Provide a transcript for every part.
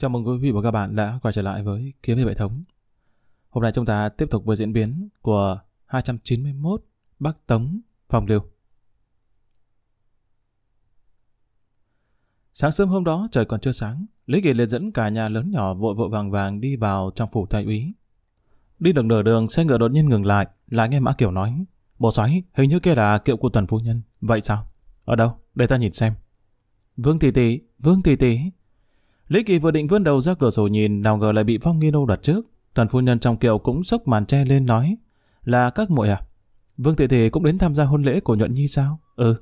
Chào mừng quý vị và các bạn đã quay trở lại với Kiếm Hiệp Hệ Thống. Hôm nay chúng ta tiếp tục với diễn biến của 291 Bắc Tống Phòng Liêu. Sáng sớm hôm đó trời còn chưa sáng, Lý Kỳ liền dẫn cả nhà lớn nhỏ vội vội vàng vàng đi vào trong phủ thái úy. Đi được nửa đường xe ngựa đột nhiên ngừng lại, lại nghe Mã Kiều nói. Bộ xoáy, hình như kia là kiệu của tuần phu nhân. Vậy sao? Ở đâu? Để ta nhìn xem. Vương tỷ tỷ, Vương tỷ tỷ, Lý Kỳ vừa định vươn đầu ra cửa sổ nhìn, nào ngờ lại bị Phong Nghi Nô đặt trước. Tần phu nhân trong kiệu cũng sốc màn tre lên nói, là các muội à? Vương Thị Thị cũng đến tham gia hôn lễ của Nhuận Nhi sao? Ừ.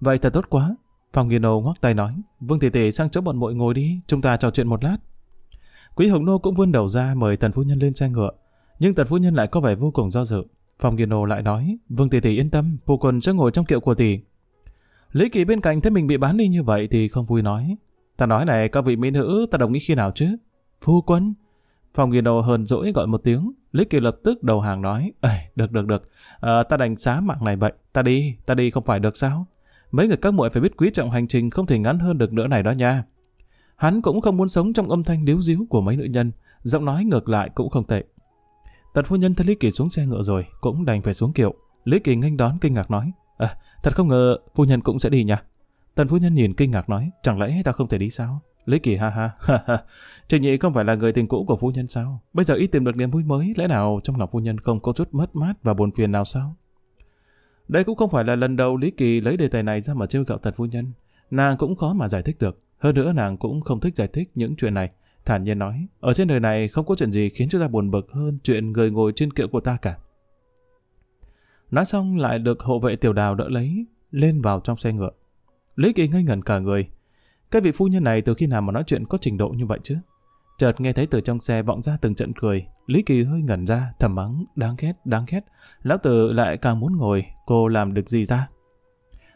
Vậy thật tốt quá. Phong Nghi Nô ngoắc tay nói, Vương Thị Thị sang chỗ bọn muội ngồi đi, chúng ta trò chuyện một lát. Quý Hồng Nô cũng vươn đầu ra mời Tần phu nhân lên xe ngựa, nhưng Tần phu nhân lại có vẻ vô cùng do dự. Phong Nghi Nô lại nói, Vương Tỷ Tỷ yên tâm, phu quân sẽ ngồi trong kiệu của tỷ. Lý Kỳ bên cạnh thấy mình bị bán đi như vậy thì không vui nói, Ta nói này, các vị mỹ nữ, ta đồng ý khi nào chứ? Phu quân. Phòng nghiền đầu hờn dỗi gọi một tiếng. lý kỳ lập tức đầu hàng nói, Ê, được, được, được. À, ta đành xá mạng này vậy. Ta đi, ta đi không phải được sao? Mấy người các muội phải biết quý trọng hành trình không thể ngắn hơn được nữa này đó nha. Hắn cũng không muốn sống trong âm thanh điếu díu của mấy nữ nhân. Giọng nói ngược lại cũng không tệ. Tần phu nhân thấy Lý Kỳ xuống xe ngựa rồi, cũng đành phải xuống kiệu. Lý Kỳ nghênh đón kinh ngạc nói, à, thật không ngờ phu nhân cũng sẽ đi nha. Tần phu nhân nhìn kinh ngạc nói, chẳng lẽ ta không thể đi sao? Lý Kỳ ha ha, ha ha, Trình Nhị không phải là người tình cũ của phu nhân sao? Bây giờ ý tìm được niềm vui mới, lẽ nào trong lòng phu nhân không có chút mất mát và buồn phiền nào sao? Đây cũng không phải là lần đầu Lý Kỳ lấy đề tài này ra mà trêu gạo tần phu nhân. Nàng cũng khó mà giải thích được. Hơn nữa nàng cũng không thích giải thích những chuyện này. Thản nhiên nói, ở trên đời này không có chuyện gì khiến chúng ta buồn bực hơn chuyện người ngồi trên kiệu của ta cả. Nói xong lại được hộ vệ tiểu đào đỡ lấy, lên vào trong xe ngựa. Lý Kỳ ngây ngẩn cả người. Cái vị phu nhân này từ khi nào mà nói chuyện có trình độ như vậy chứ? Chợt nghe thấy từ trong xe vọng ra từng trận cười, Lý Kỳ hơi ngẩn ra, thầm mắng, đáng ghét, đáng ghét. Lão tử lại càng muốn ngồi, cô làm được gì ta?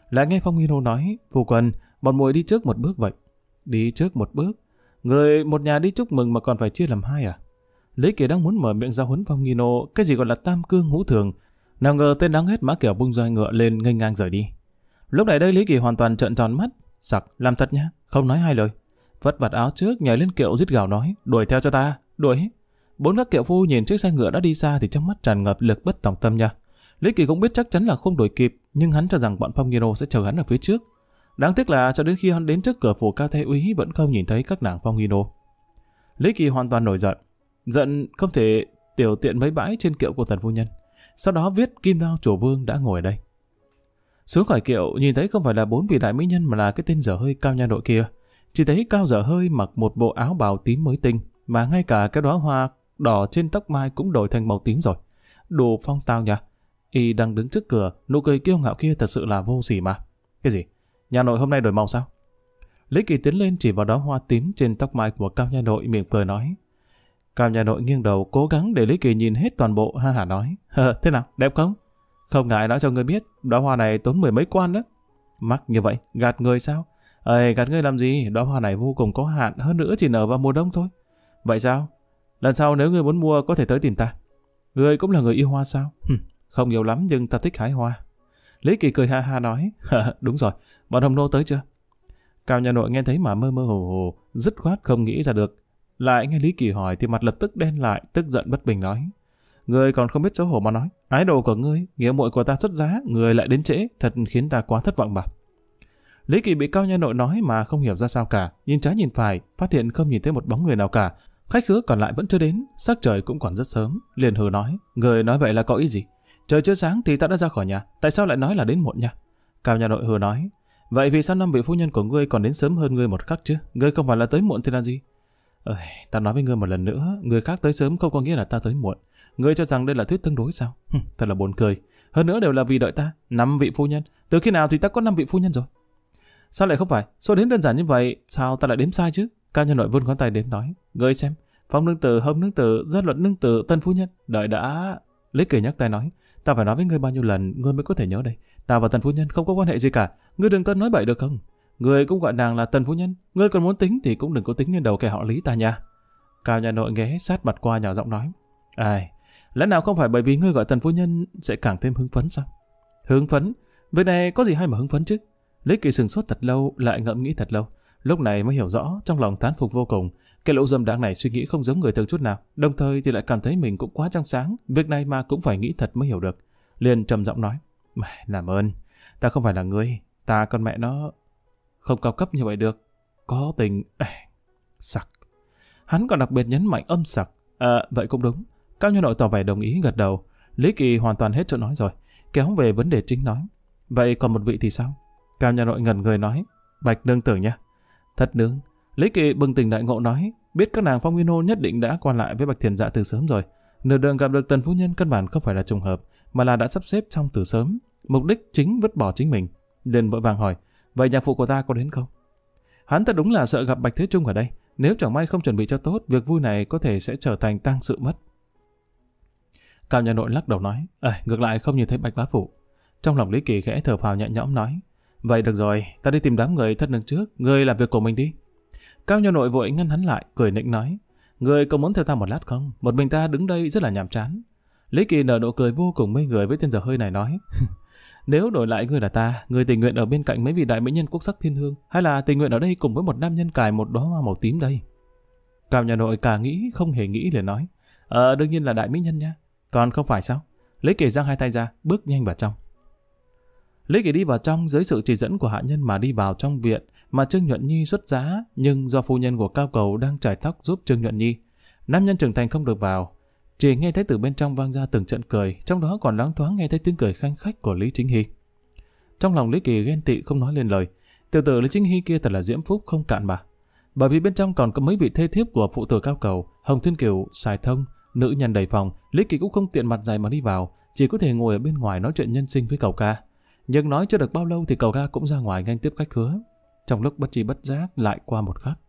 Lại nghe Phong Nguyên Hô nói, phu quân, bọn muội đi trước một bước vậy. Đi trước một bước? Người một nhà đi chúc mừng mà còn phải chia làm hai à? Lý Kỳ đang muốn mở miệng ra huấn Phong Nghi Nô, cái gì gọi là tam cương ngũ thường. Nào ngờ tên đáng ghét mã kiểu bung roi ngựa lên ngây ngang rời đi. Lúc này đây Lý Kỳ hoàn toàn trợn tròn mắt, sặc, làm thật nhá, không nói hai lời. Vất vặt áo trước nhảy lên kiệu rít gào nói, đuổi theo cho ta, đuổi. Bốn các kiệu phu nhìn chiếc xe ngựa đã đi xa thì trong mắt tràn ngập lực bất tòng tâm nha. Lý Kỳ cũng biết chắc chắn là không đuổi kịp, nhưng hắn cho rằng bọn Phong Gino sẽ chờ hắn ở phía trước. Đáng tiếc là cho đến khi hắn đến trước cửa phủ cao thế úy vẫn không nhìn thấy các nàng Phong Gino. Lý Kỳ hoàn toàn nổi giận, giận không thể tiểu tiện mấy bãi trên kiệu của thần phu nhân. Sau đó viết Kim Đao Chủ Vương đã ngồi đây. Xuống khỏi kiệu, nhìn thấy không phải là bốn vị đại mỹ nhân mà là cái tên dở hơi cao nha đội kia. Chỉ thấy cao dở hơi mặc một bộ áo bào tím mới tinh, mà ngay cả cái đóa hoa đỏ trên tóc mai cũng đổi thành màu tím rồi. Đồ phong tao nha. Y đang đứng trước cửa, nụ cười kiêu ngạo kia thật sự là vô gì mà. Cái gì? Nhà nội hôm nay đổi màu sao? Lý Kỳ tiến lên chỉ vào đóa hoa tím trên tóc mai của Cao Nha Nội mỉm cười nói. Cao Nha Nội nghiêng đầu cố gắng để Lý Kỳ nhìn hết toàn bộ ha hả nói. thế nào, đẹp không? Không ngại nói cho ngươi biết, đóa hoa này tốn mười mấy quan đó. Mắc như vậy, gạt người sao? Ê, gạt ngươi làm gì? Đóa hoa này vô cùng có hạn, hơn nữa chỉ nở vào mùa đông thôi. Vậy sao? Lần sau nếu ngươi muốn mua có thể tới tìm ta. Ngươi cũng là người yêu hoa sao? Hừm, không nhiều lắm nhưng ta thích hái hoa. Lý Kỳ cười ha ha nói, đúng rồi, bọn Hồng nô tới chưa? Cao nhà nội nghe thấy mà mơ mơ hồ hồ, dứt khoát không nghĩ ra được. Lại nghe Lý Kỳ hỏi thì mặt lập tức đen lại, tức giận bất bình nói. Người còn không biết xấu hổ mà nói. Ái đồ của ngươi, nghĩa muội của ta xuất giá, người lại đến trễ, thật khiến ta quá thất vọng mà. Lý Kỳ bị cao nhân nội nói mà không hiểu ra sao cả, nhìn trái nhìn phải, phát hiện không nhìn thấy một bóng người nào cả. Khách khứa còn lại vẫn chưa đến, sắc trời cũng còn rất sớm, liền hừ nói, người nói vậy là có ý gì? Trời chưa sáng thì ta đã ra khỏi nhà, tại sao lại nói là đến muộn nha? Cao nhà nội hừ nói, vậy vì sao năm vị phu nhân của ngươi còn đến sớm hơn ngươi một khắc chứ? Ngươi không phải là tới muộn thì là gì? Ơi, ta nói với ngươi một lần nữa, người khác tới sớm không có nghĩa là ta tới muộn. Ngươi cho rằng đây là thuyết tương đối sao? thật là buồn cười. Hơn nữa đều là vì đợi ta, năm vị phu nhân. Từ khi nào thì ta có năm vị phu nhân rồi? Sao lại không phải? Số đến đơn giản như vậy, sao ta lại đếm sai chứ? Ca nhân nội vươn ngón tay đếm nói. Ngươi xem, phong nương tử, hâm nương tử, gia luật nương tử, tân phu nhân. Đợi đã... lấy Kỳ nhắc tay nói. Ta phải nói với ngươi bao nhiêu lần, ngươi mới có thể nhớ đây. Ta và tân phu nhân không có quan hệ gì cả. Ngươi đừng có nói bậy được không? Ngươi cũng gọi nàng là tân phu nhân. Ngươi còn muốn tính thì cũng đừng có tính lên đầu kẻ họ Lý ta nha. Cao nhà nội ghé sát mặt qua nhỏ giọng nói. Ai, Lẽ nào không phải bởi vì ngươi gọi thần phu nhân sẽ càng thêm hứng phấn sao? Hứng phấn? Việc này có gì hay mà hứng phấn chứ? Lý Kỳ sừng sốt thật lâu, lại ngẫm nghĩ thật lâu. Lúc này mới hiểu rõ, trong lòng tán phục vô cùng. Cái lỗ dâm đáng này suy nghĩ không giống người thường chút nào. Đồng thời thì lại cảm thấy mình cũng quá trong sáng. Việc này mà cũng phải nghĩ thật mới hiểu được. Liền trầm giọng nói. mẹ Làm ơn, ta không phải là người. Ta con mẹ nó không cao cấp như vậy được. Có tình... sặc. Hắn còn đặc biệt nhấn mạnh âm sặc. À, vậy cũng đúng. Cao Nhân Nội tỏ vẻ đồng ý gật đầu. Lý Kỳ hoàn toàn hết chỗ nói rồi, kéo về vấn đề chính nói. Vậy còn một vị thì sao? Cao Nhân Nội ngẩn người nói. Bạch nương tử nha. Thật nương. Lý Kỳ bừng tỉnh đại ngộ nói, biết các nàng phong nguyên hô nhất định đã qua lại với Bạch Thiền Dạ từ sớm rồi. Nửa đường gặp được tần phu nhân căn bản không phải là trùng hợp, mà là đã sắp xếp trong từ sớm. Mục đích chính vứt bỏ chính mình. đền vội vàng hỏi, vậy nhạc phụ của ta có đến không? Hắn ta đúng là sợ gặp Bạch Thế Trung ở đây. Nếu chẳng may không chuẩn bị cho tốt, việc vui này có thể sẽ trở thành tang sự mất. Cao nhà nội lắc đầu nói, Ê, ngược lại không nhìn thấy bạch bá phụ. Trong lòng Lý Kỳ khẽ thở phào nhẹ nhõm nói, Vậy được rồi, ta đi tìm đám người thất đường trước, ngươi làm việc của mình đi. Cao nhà nội vội ngăn hắn lại, cười nịnh nói, Ngươi có muốn theo ta một lát không? Một mình ta đứng đây rất là nhàm chán. Lý Kỳ nở nụ cười vô cùng mê người với tên giờ hơi này nói, Nếu đổi lại ngươi là ta, ngươi tình nguyện ở bên cạnh mấy vị đại mỹ nhân quốc sắc thiên hương, hay là tình nguyện ở đây cùng với một nam nhân cài một đóa hoa màu tím đây? Cao nhà nội cả nghĩ, không hề nghĩ liền nói, Ờ, đương nhiên là đại mỹ nhân nha còn không phải sao? Lý Kỳ giang hai tay ra, bước nhanh vào trong. Lý Kỳ đi vào trong dưới sự chỉ dẫn của hạ nhân mà đi vào trong viện mà Trương Nhuận Nhi xuất giá, nhưng do phu nhân của cao cầu đang trải tóc giúp Trương Nhuận Nhi. Nam nhân trưởng thành không được vào, chỉ nghe thấy từ bên trong vang ra từng trận cười, trong đó còn loáng thoáng nghe thấy tiếng cười khanh khách của Lý Chính Hy. Trong lòng Lý Kỳ ghen tị không nói lên lời, tiểu tử Lý Chính Hy kia thật là diễm phúc không cạn mà. Bởi vì bên trong còn có mấy vị thê thiếp của phụ tử cao cầu, Hồng Thiên Kiều, Sài Thông, Nữ nhân đầy phòng, Lý Kỳ cũng không tiện mặt dày mà đi vào, chỉ có thể ngồi ở bên ngoài nói chuyện nhân sinh với cậu ca. Nhưng nói chưa được bao lâu thì cậu ca cũng ra ngoài nhanh tiếp khách khứa. Trong lúc bất tri bất giác lại qua một khắc.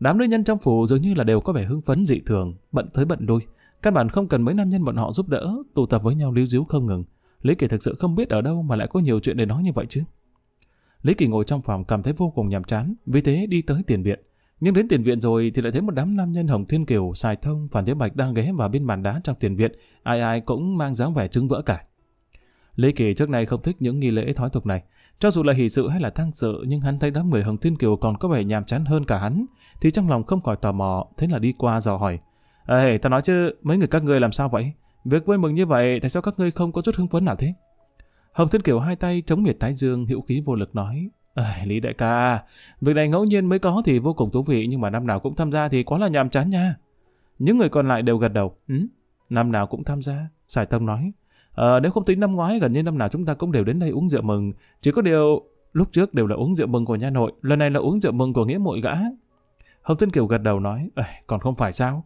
Đám nữ nhân trong phủ dường như là đều có vẻ hưng phấn dị thường, bận tới bận đuôi. Căn bản không cần mấy nam nhân bọn họ giúp đỡ, tụ tập với nhau líu díu không ngừng. Lý Kỳ thực sự không biết ở đâu mà lại có nhiều chuyện để nói như vậy chứ. Lý Kỳ ngồi trong phòng cảm thấy vô cùng nhàm chán, vì thế đi tới tiền viện. Nhưng đến tiền viện rồi thì lại thấy một đám nam nhân Hồng Thiên Kiều, xài Thông, Phản Thế Bạch đang ghé vào bên bàn đá trong tiền viện, ai ai cũng mang dáng vẻ trứng vỡ cả. Lý Kỳ trước nay không thích những nghi lễ thói tục này. Cho dù là hỷ sự hay là thăng sự, nhưng hắn thấy đám người Hồng Thiên Kiều còn có vẻ nhàm chán hơn cả hắn, thì trong lòng không khỏi tò mò, thế là đi qua dò hỏi. Ê, ta nói chứ, mấy người các ngươi làm sao vậy? Việc vui mừng như vậy, tại sao các ngươi không có chút hứng phấn nào thế? Hồng Thiên Kiều hai tay chống miệt tái dương, hữu khí vô lực nói. À, Lý đại ca, việc này ngẫu nhiên mới có thì vô cùng thú vị nhưng mà năm nào cũng tham gia thì quá là nhàm chán nha. Những người còn lại đều gật đầu. Ừ, năm nào cũng tham gia, Sài Tâm nói. À, nếu không tính năm ngoái, gần như năm nào chúng ta cũng đều đến đây uống rượu mừng. Chỉ có điều, lúc trước đều là uống rượu mừng của nhà nội, lần này là uống rượu mừng của nghĩa muội gã. Hồng Thiên Kiều gật đầu nói, còn không phải sao?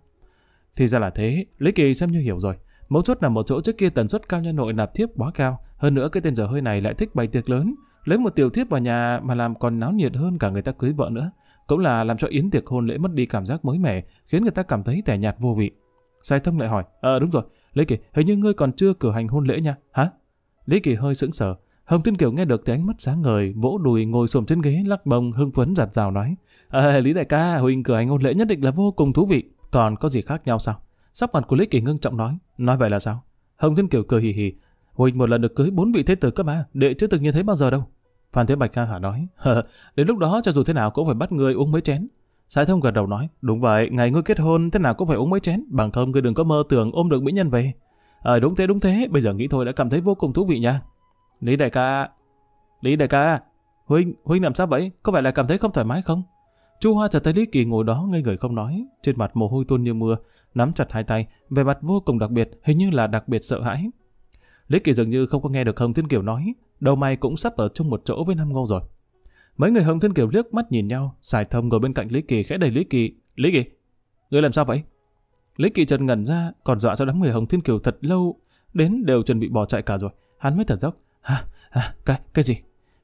Thì ra là thế, Lý Kỳ xem như hiểu rồi. Mấu chốt là một chỗ trước kia tần suất cao nhân nội nạp thiếp quá cao, hơn nữa cái tên giờ hơi này lại thích bày tiệc lớn, Lấy một tiểu thiếp vào nhà mà làm còn náo nhiệt hơn cả người ta cưới vợ nữa. Cũng là làm cho yến tiệc hôn lễ mất đi cảm giác mới mẻ, khiến người ta cảm thấy tẻ nhạt vô vị. Sai thông lại hỏi, ờ đúng rồi, Lý Kỳ, hình như ngươi còn chưa cử hành hôn lễ nha, hả? Lý Kỳ hơi sững sờ, Hồng Thiên Kiều nghe được thì ánh mắt sáng ngời, vỗ đùi ngồi xổm trên ghế lắc bông hưng phấn giạt rào nói: à, "Lý đại ca, huynh cử hành hôn lễ nhất định là vô cùng thú vị, còn có gì khác nhau sao?" Sắp mặt của Lý Kỳ ngưng trọng nói: "Nói vậy là sao?" Hồng Thiên Kiều cười hì hì: "Huynh một lần được cưới bốn vị thế tử cơ mà, đệ chưa từng như thế bao giờ đâu." Phan Thế Bạch ca hả nói, đến lúc đó cho dù thế nào cũng phải bắt người uống mấy chén. Sái thông gật đầu nói, đúng vậy, ngày ngươi kết hôn thế nào cũng phải uống mấy chén, bằng không ngươi đừng có mơ tưởng ôm được mỹ nhân về. Ờ đúng thế đúng thế, bây giờ nghĩ thôi đã cảm thấy vô cùng thú vị nha. Lý đại ca, Lý đại ca, huynh, huynh làm sao vậy? Có vẻ là cảm thấy không thoải mái không? Chu Hoa chợt thấy Lý Kỳ ngồi đó ngây người không nói, trên mặt mồ hôi tuôn như mưa, nắm chặt hai tay, vẻ mặt vô cùng đặc biệt, hình như là đặc biệt sợ hãi. Lý Kỳ dường như không có nghe được Hồng Thiên Kiều nói, đầu mày cũng sắp ở chung một chỗ với Nam Ngô rồi. Mấy người Hồng Thiên Kiều liếc mắt nhìn nhau, Sài Thông ngồi bên cạnh Lý Kỳ khẽ đầy Lý Kỳ. Lý Kỳ, ngươi làm sao vậy? Lý Kỳ chợt ngẩn ra, còn dọa cho đám người Hồng Thiên Kiều thật lâu, đến đều chuẩn bị bỏ chạy cả rồi. Hắn mới thở dốc. Hả? À, cái, cái gì?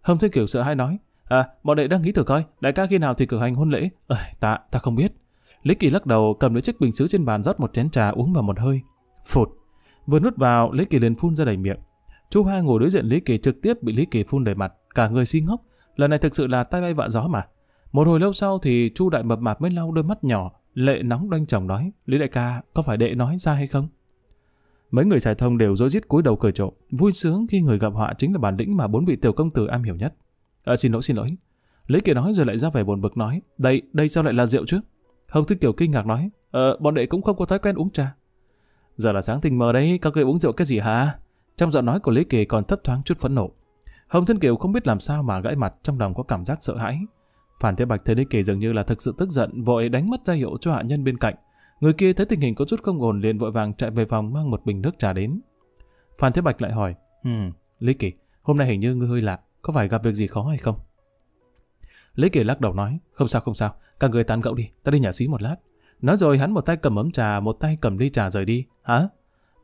Hồng Thiên Kiều sợ hãi nói. À, bọn đệ đang nghĩ thử coi, đại ca khi nào thì cử hành hôn lễ? Ờ, ta, ta không biết. Lý Kỳ lắc đầu, cầm lấy chiếc bình sứ trên bàn rót một chén trà uống vào một hơi. Phụt. Vừa nuốt vào, Lý Kỳ liền phun ra đầy miệng. Chú hai ngồi đối diện Lý Kỳ trực tiếp bị Lý Kỳ phun đầy mặt, cả người xin ngốc. Lần này thực sự là tay bay vạ gió mà. Một hồi lâu sau thì Chu đại mập mạp mới lau đôi mắt nhỏ, lệ nóng đanh chồng nói, Lý đại ca, có phải đệ nói ra hay không? Mấy người xài thông đều rối rít cúi đầu cười trộm, vui sướng khi người gặp họa chính là bản lĩnh mà bốn vị tiểu công tử am hiểu nhất. À, xin lỗi xin lỗi. Lý Kỳ nói rồi lại ra vẻ buồn bực nói, đây, đây sao lại là rượu chứ? Hồng Thư Kiều kinh ngạc nói, ờ, bọn đệ cũng không có thói quen uống trà. Giờ là sáng tình mờ đấy, các người uống rượu cái gì hả? Trong giọng nói của Lý Kỳ còn thấp thoáng chút phẫn nộ. Hồng Thiên Kiều không biết làm sao mà gãi mặt trong lòng có cảm giác sợ hãi. Phản Thế Bạch thấy Lý Kỳ dường như là thực sự tức giận, vội đánh mất ra hiệu cho hạ nhân bên cạnh. Người kia thấy tình hình có chút không ổn liền vội vàng chạy về phòng mang một bình nước trà đến. Phan Thế Bạch lại hỏi, "Ừm, Lý Kỳ, hôm nay hình như ngươi hơi lạ, có phải gặp việc gì khó hay không?" Lý Kỳ lắc đầu nói, "Không sao không sao, cả người tán gẫu đi, ta đi nhà xí một lát." Nói rồi hắn một tay cầm ấm trà, một tay cầm ly trà rời đi. "Hả?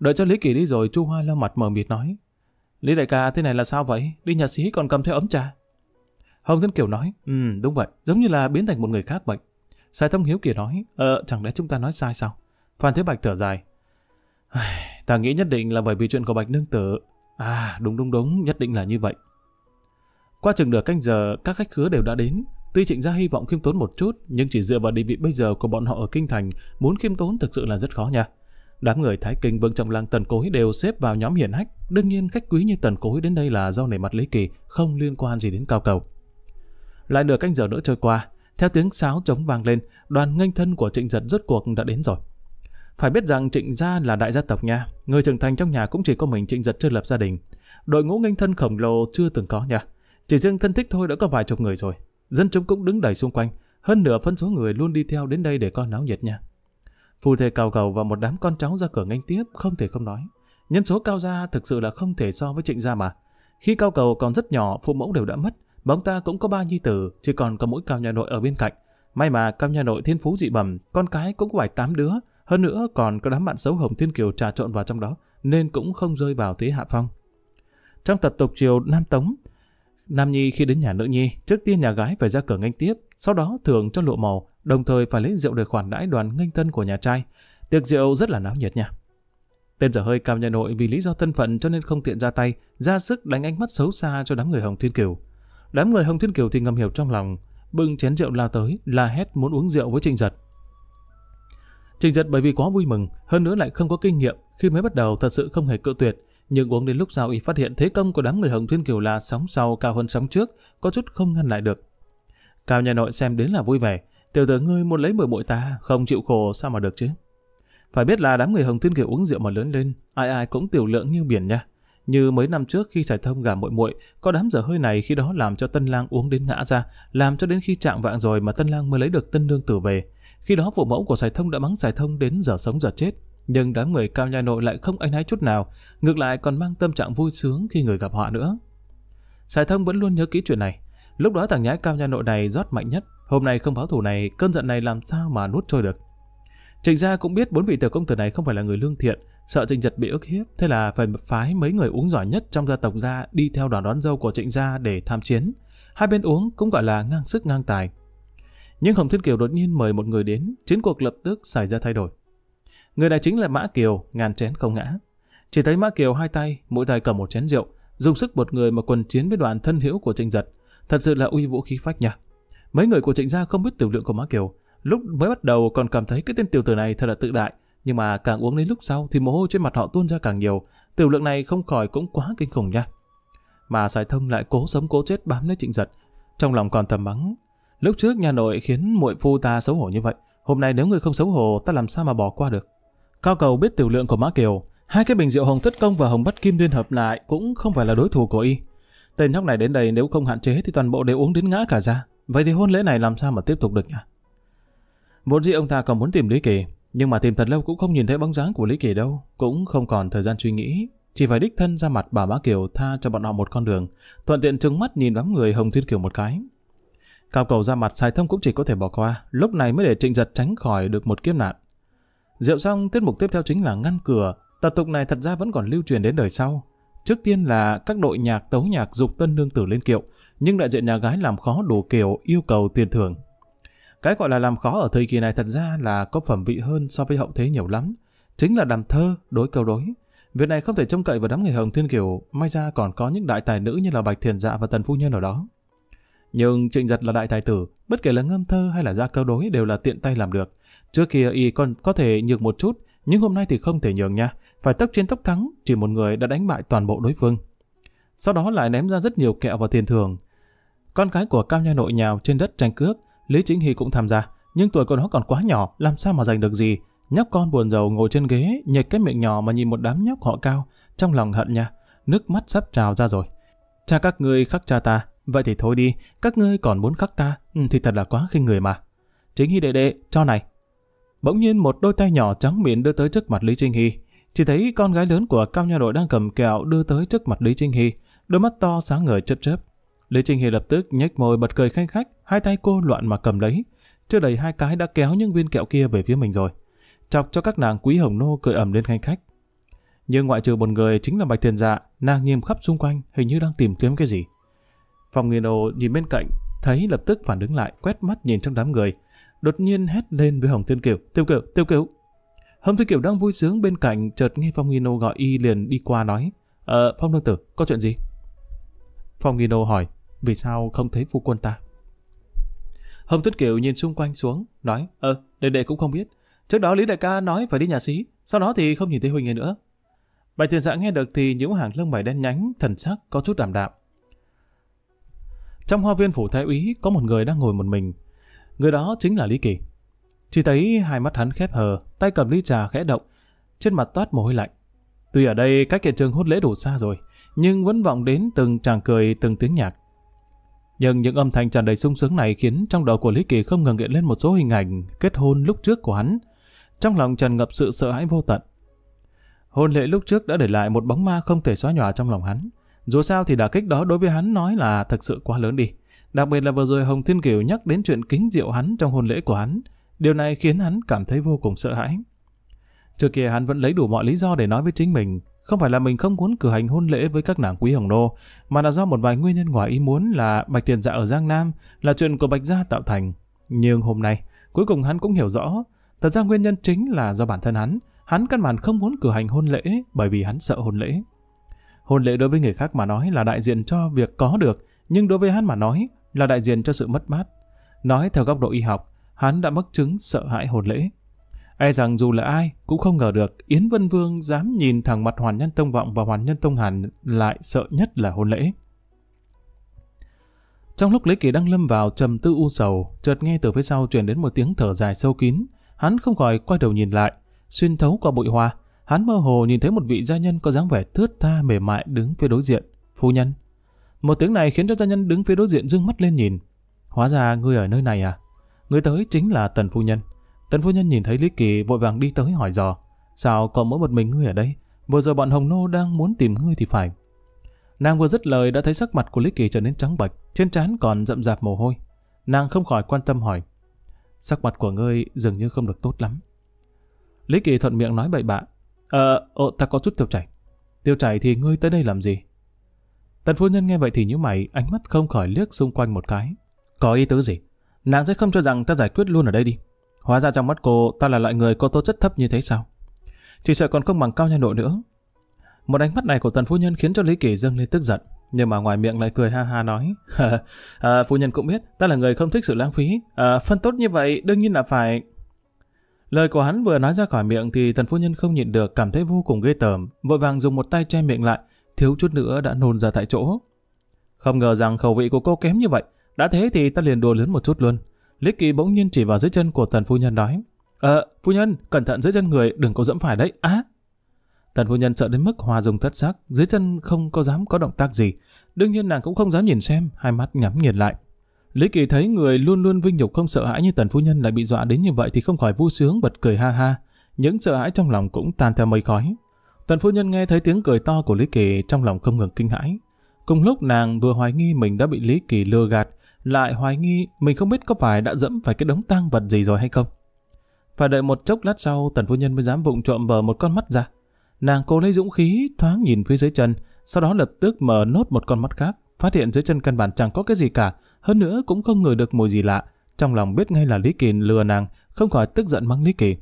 Đợi cho Lý Kỳ đi rồi Chu Hoa lau mặt mờ mịt nói. Lý đại ca thế này là sao vậy? Đi nhà sĩ còn cầm theo ấm trà. Hồng Thiên Kiều nói. Ừ đúng vậy. Giống như là biến thành một người khác vậy. Sai Thông Hiếu Kỳ nói. Ờ chẳng lẽ chúng ta nói sai sao? Phan Thế Bạch thở dài. Ta nghĩ nhất định là bởi vì chuyện của Bạch Nương Tử. À đúng đúng đúng nhất định là như vậy. Qua chừng nửa canh giờ các khách khứa đều đã đến. Tuy Trịnh Gia hy vọng khiêm tốn một chút, nhưng chỉ dựa vào địa vị bây giờ của bọn họ ở Kinh Thành, muốn khiêm tốn thực sự là rất khó nha. Đám người Thái Kinh Vương trọng lăng Tần Cối đều xếp vào nhóm hiển hách. Đương nhiên khách quý như Tần Cối đến đây là do nể mặt Lý Kỳ, không liên quan gì đến cao cầu. Lại nửa canh giờ nữa trôi qua, theo tiếng sáo trống vang lên, đoàn nghênh thân của Trịnh Giật rốt cuộc đã đến rồi. Phải biết rằng Trịnh gia là đại gia tộc nha, người trưởng thành trong nhà cũng chỉ có mình Trịnh Giật chưa lập gia đình. Đội ngũ nghênh thân khổng lồ chưa từng có nha, chỉ riêng thân thích thôi đã có vài chục người rồi. Dân chúng cũng đứng đầy xung quanh, hơn nửa phân số người luôn đi theo đến đây để coi náo nhiệt nha. Phu thê cào cầu và một đám con cháu ra cửa nghênh tiếp, không thể không nói. Nhân số cao gia thực sự là không thể so với trịnh gia mà. Khi cao cầu còn rất nhỏ, phụ mẫu đều đã mất. Bóng ta cũng có ba nhi tử, chỉ còn có mũi cao nhà nội ở bên cạnh. May mà cao nhà nội thiên phú dị bẩm, con cái cũng có tám đứa. Hơn nữa còn có đám bạn xấu Hồng Thiên Kiều trà trộn vào trong đó, nên cũng không rơi vào thế hạ phong. Trong tập tục triều Nam Tống, Nam Nhi khi đến nhà nữ Nhi, trước tiên nhà gái phải ra cửa nghênh tiếp, sau đó thường cho lụa màu, đồng thời phải lấy rượu để khoản đãi đoàn nghênh tân của nhà trai. Tiệc rượu rất là náo nhiệt nha. Tên giả hơi cao nhà nội vì lý do thân phận cho nên không tiện ra tay, ra sức đánh ánh mắt xấu xa cho đám người Hồng Thiên Kiều. Đám người Hồng Thiên Kiều thì ngầm hiểu trong lòng, bưng chén rượu la tới, la hét muốn uống rượu với Trình Giật. Trình Giật bởi vì quá vui mừng, hơn nữa lại không có kinh nghiệm, khi mới bắt đầu thật sự không hề cự tuyệt, nhưng uống đến lúc giao y phát hiện thế công của đám người Hồng Thiên Kiều là sóng sau cao hơn sóng trước, có chút không ngăn lại được. Cao nhà nội xem đến là vui vẻ, tiểu tử ngươi muốn lấy mười bội ta, không chịu khổ sao mà được chứ. Phải biết là đám người Hồng Thiên Kiều uống rượu mà lớn lên, ai ai cũng tiểu lượng như biển nha. Như mấy năm trước khi giải thông gà muội muội, có đám dở hơi này khi đó làm cho Tân Lang uống đến ngã ra, làm cho đến khi trạng vạng rồi mà Tân Lang mới lấy được Tân Nương tử về. Khi đó vụ mẫu của giải thông đã mắng giải thông đến giờ sống giờ chết. Nhưng đám người cao nhà nội lại không anh náy chút nào, ngược lại còn mang tâm trạng vui sướng khi người gặp họ nữa. Sài thông vẫn luôn nhớ kỹ chuyện này. Lúc đó thằng nhái cao nhà nội này rót mạnh nhất, hôm nay không báo thủ này, cơn giận này làm sao mà nuốt trôi được. Trịnh gia cũng biết bốn vị tiểu công tử này không phải là người lương thiện, sợ Trịnh Giật bị ức hiếp, thế là phải phái mấy người uống giỏi nhất trong gia tộc ra đi theo đoàn đón dâu của Trịnh gia để tham chiến. Hai bên uống cũng gọi là ngang sức ngang tài. Nhưng Hồng Thiên Kiều đột nhiên mời một người đến, chiến cuộc lập tức xảy ra thay đổi. Người này chính là Mã Kiều, ngàn chén không ngã. Chỉ thấy Mã Kiều hai tay, mỗi tay cầm một chén rượu, dùng sức một người mà quần chiến với đoàn thân hữu của Trịnh Giật. Thật sự là uy vũ khí phách nha. Mấy người của Trịnh gia không biết tiểu lượng của Mã Kiều, lúc mới bắt đầu còn cảm thấy cái tên tiểu tử này thật là tự đại, nhưng mà càng uống đến lúc sau thì mồ hôi trên mặt họ tuôn ra càng nhiều, tiểu lượng này không khỏi cũng quá kinh khủng nha. Mà Sài Thông lại cố sống cố chết bám lấy Trịnh Giật, trong lòng còn thầm mắng, lúc trước nhà nội khiến muội phu ta xấu hổ như vậy, hôm nay nếu người không xấu hổ ta làm sao mà bỏ qua được. Cao cầu biết tiểu lượng của Mã Kiều, hai cái bình rượu hồng thất công và hồng bắt kim liên hợp lại cũng không phải là đối thủ của y. Tên nhóc này đến đây nếu không hạn chế thì toàn bộ đều uống đến ngã cả ra. Vậy thì hôn lễ này làm sao mà tiếp tục được nhỉ? Vốn dĩ ông ta còn muốn tìm Lý Kỳ, nhưng mà tìm thật lâu cũng không nhìn thấy bóng dáng của Lý Kỳ đâu, cũng không còn thời gian suy nghĩ, chỉ phải đích thân ra mặt bà Mã Kiều tha cho bọn họ một con đường, thuận tiện trừng mắt nhìn đám người Hồng Thiên Kiều một cái. Cao cầu ra mặt Sài Thông cũng chỉ có thể bỏ qua, lúc này mới để Trịnh Giật tránh khỏi được một kiếp nạn. Rượu xong, tiết mục tiếp theo chính là ngăn cửa. Tập tục này thật ra vẫn còn lưu truyền đến đời sau. Trước tiên là các đội nhạc tấu nhạc dục tân nương tử lên kiệu, nhưng đại diện nhà gái làm khó đồ kiểu yêu cầu tiền thưởng. Cái gọi là làm khó ở thời kỳ này thật ra là có phẩm vị hơn so với hậu thế nhiều lắm. Chính là đàm thơ, đối câu đối. Việc này không thể trông cậy vào đám người Hồng Thiên Kiều, may ra còn có những đại tài nữ như là Bạch Thiền Dạ và Tần Phu Nhân ở đó. Nhưng Trịnh Giật là đại tài tử, bất kể là ngâm thơ hay là ra câu đối đều là tiện tay làm được. Trước kia y còn có thể nhược một chút, nhưng hôm nay thì không thể nhường nha. Phải tốc chiến tốc thắng, chỉ một người đã đánh bại toàn bộ đối phương. Sau đó lại ném ra rất nhiều kẹo và tiền thưởng. Con cái của Cao Nha Nội nhào trên đất tranh cướp, Lý Chính Hy cũng tham gia. Nhưng tuổi của nó còn quá nhỏ, làm sao mà giành được gì. Nhóc con buồn giàu ngồi trên ghế, nhệch cái miệng nhỏ mà nhìn một đám nhóc họ cao. Trong lòng hận nha, nước mắt sắp trào ra rồi. Cha các ngươi khắc cha ta, Vậy thì thôi đi, các ngươi còn muốn khắc ta ừ, thì thật là quá khinh người mà. Chính Hy đệ đệ, cho này. Bỗng nhiên một đôi tay nhỏ trắng miệng đưa tới trước mặt Lý Trinh Hy. Chỉ thấy con gái lớn của Cao Nha Đội đang cầm kẹo đưa tới trước mặt Lý Trinh Hy, đôi mắt to sáng ngời chớp chớp. Lý Trinh Hy lập tức nhếch môi bật cười khanh khách, hai tay cô loạn mà cầm lấy. Chưa đầy hai cái đã kéo những viên kẹo kia về phía mình rồi. Chọc cho các nàng quý hồng nô cười ẩm lên khanh khách. Nhưng ngoại trừ một người chính là Bạch Thiền Dạ, nàng nhìn khắp xung quanh hình như đang tìm kiếm cái gì. Phòng Nghiên ồ nhìn bên cạnh, thấy lập tức phản ứng lại, quét mắt nhìn trong đám người. Đột nhiên hét lên với Hồng Thiên Kiều, Tiêu Kiều, Tiêu Kiều. Hồng Thiên Kiều đang vui sướng bên cạnh, chợt nghe Phong Nghino gọi y liền đi qua nói, Ờ, Phong Nương Tử, có chuyện gì? Phong Nghino hỏi, vì sao không thấy phu quân ta? Hồng Thiên Kiều nhìn xung quanh xuống, nói, Ờ, đệ đệ cũng không biết. Trước đó Lý Đại ca nói phải đi nhà sĩ, sau đó thì không nhìn thấy Huỳnh nữa. Bạch Thiên Dạ nghe được thì những hàng lông mày đen nhánh, thần sắc có chút đảm đạm. Trong hoa viên phủ thái úy có một người đang ngồi một mình. Người đó chính là Lý Kỳ. Chỉ thấy hai mắt hắn khép hờ, tay cầm ly trà khẽ động, trên mặt toát mồ hôi lạnh. Tuy ở đây cách hiện trường hốt lễ đủ xa rồi, nhưng vẫn vọng đến từng tràng cười từng tiếng nhạc. Nhưng những âm thanh tràn đầy sung sướng này khiến trong đầu của Lý Kỳ không ngừng hiện lên một số hình ảnh kết hôn lúc trước của hắn. Trong lòng tràn ngập sự sợ hãi vô tận. Hôn lễ lúc trước đã để lại một bóng ma không thể xóa nhòa trong lòng hắn. Dù sao thì đả kích đó đối với hắn nói là thật sự quá lớn đi. Đặc biệt là vừa rồi Hồng Thiên Kiều nhắc đến chuyện kính rượu hắn trong hôn lễ của hắn. Điều này khiến hắn cảm thấy vô cùng sợ hãi. Trước kia hắn vẫn lấy đủ mọi lý do để nói với chính mình. Không phải là mình không muốn cử hành hôn lễ với các nàng quý hồng nô, mà là do một vài nguyên nhân ngoài ý muốn là Bạch Tiền Dạ ở Giang Nam là chuyện của Bạch Gia tạo thành. Nhưng hôm nay, cuối cùng hắn cũng hiểu rõ, thật ra nguyên nhân chính là do bản thân hắn. Hắn căn bản không muốn cử hành hôn lễ bởi vì hắn sợ hôn lễ. Hôn lễ đối với người khác mà nói là đại diện cho việc có được, nhưng đối với hắn mà nói là đại diện cho sự mất mát. Nói theo góc độ y học, hắn đã mắc chứng sợ hãi hôn lễ. E rằng dù là ai cũng không ngờ được Yến Vân Vương dám nhìn thẳng mặt Hoàn Nhân Tông Vọng và Hoàn Nhân Tông Hàn lại sợ nhất là hôn lễ. Trong lúc Lý Kỳ đang lâm vào trầm tư u sầu, chợt nghe từ phía sau truyền đến một tiếng thở dài sâu kín, hắn không khỏi quay đầu nhìn lại, xuyên thấu qua bụi hoa, Hắn mơ hồ nhìn thấy một vị gia nhân có dáng vẻ thướt tha mềm mại đứng phía đối diện. Phu nhân. Một tiếng này khiến cho gia nhân đứng phía đối diện dương mắt lên nhìn. Hóa ra ngươi ở nơi này à? Người tới chính là Tần Phu Nhân. Tần Phu Nhân nhìn thấy Lý Kỳ vội vàng đi tới hỏi dò. Sao còn mỗi một mình ngươi ở đây? Vừa rồi bọn Hồng Nô đang muốn tìm ngươi thì phải. Nàng vừa dứt lời đã thấy sắc mặt của Lý Kỳ trở nên trắng bạch trên trán còn rậm rạp mồ hôi. Nàng không khỏi quan tâm hỏi. Sắc mặt của ngươi dường như không được tốt lắm. Lý Kỳ thuận miệng nói bậy bạ, Ờ, ờ, ta có chút tiêu chảy. Tiêu chảy thì ngươi tới đây làm gì? Tần phu nhân nghe vậy thì như mày, ánh mắt không khỏi liếc xung quanh một cái. Có ý tứ gì? Nàng sẽ không cho rằng ta giải quyết luôn ở đây đi. Hóa ra trong mắt cô, ta là loại người có tố chất thấp như thế sao? Chỉ sợ còn không bằng cao nhân độ nữa. Một ánh mắt này của tần phu nhân khiến cho Lý Kỳ dâng lên tức giận. Nhưng mà ngoài miệng lại cười ha ha nói à, Phu nhân cũng biết Ta là người không thích sự lãng phí à, Phân tốt như vậy đương nhiên là phải Lời của hắn vừa nói ra khỏi miệng thì thần phu nhân không nhịn được cảm thấy vô cùng ghê tởm, vội vàng dùng một tay che miệng lại, thiếu chút nữa đã nôn ra tại chỗ. Không ngờ rằng khẩu vị của cô kém như vậy, đã thế thì ta liền đùa lớn một chút luôn. Lý Kỳ bỗng nhiên chỉ vào dưới chân của thần phu nhân nói, Ờ, phu nhân, cẩn thận dưới chân người, đừng có dẫm phải đấy, á. À. Tần phu nhân sợ đến mức hòa dùng thất sắc, dưới chân không có dám có động tác gì. Đương nhiên nàng cũng không dám nhìn xem, hai mắt nhắm nghiền lại. Lý Kỳ thấy người luôn luôn vinh nhục không sợ hãi như tần phu nhân lại bị dọa đến như vậy thì không khỏi vui sướng bật cười ha ha. Những sợ hãi trong lòng cũng tan theo mây khói. Tần phu nhân nghe thấy tiếng cười to của Lý Kỳ trong lòng không ngừng kinh hãi. Cùng lúc nàng vừa hoài nghi mình đã bị Lý Kỳ lừa gạt, lại hoài nghi mình không biết có phải đã dẫm phải cái đống tang vật gì rồi hay không. Phải đợi một chốc lát sau, tần phu nhân mới dám vụng trộm mở một con mắt ra. Nàng cố lấy dũng khí, thoáng nhìn phía dưới chân, sau đó lập tức mở nốt một con mắt khác, phát hiện dưới chân căn bản chẳng có cái gì cả, hơn nữa cũng không ngửi được mùi gì lạ. Trong lòng biết ngay là Lý Kỳ lừa nàng, không khỏi tức giận mắng Lý Kỳ.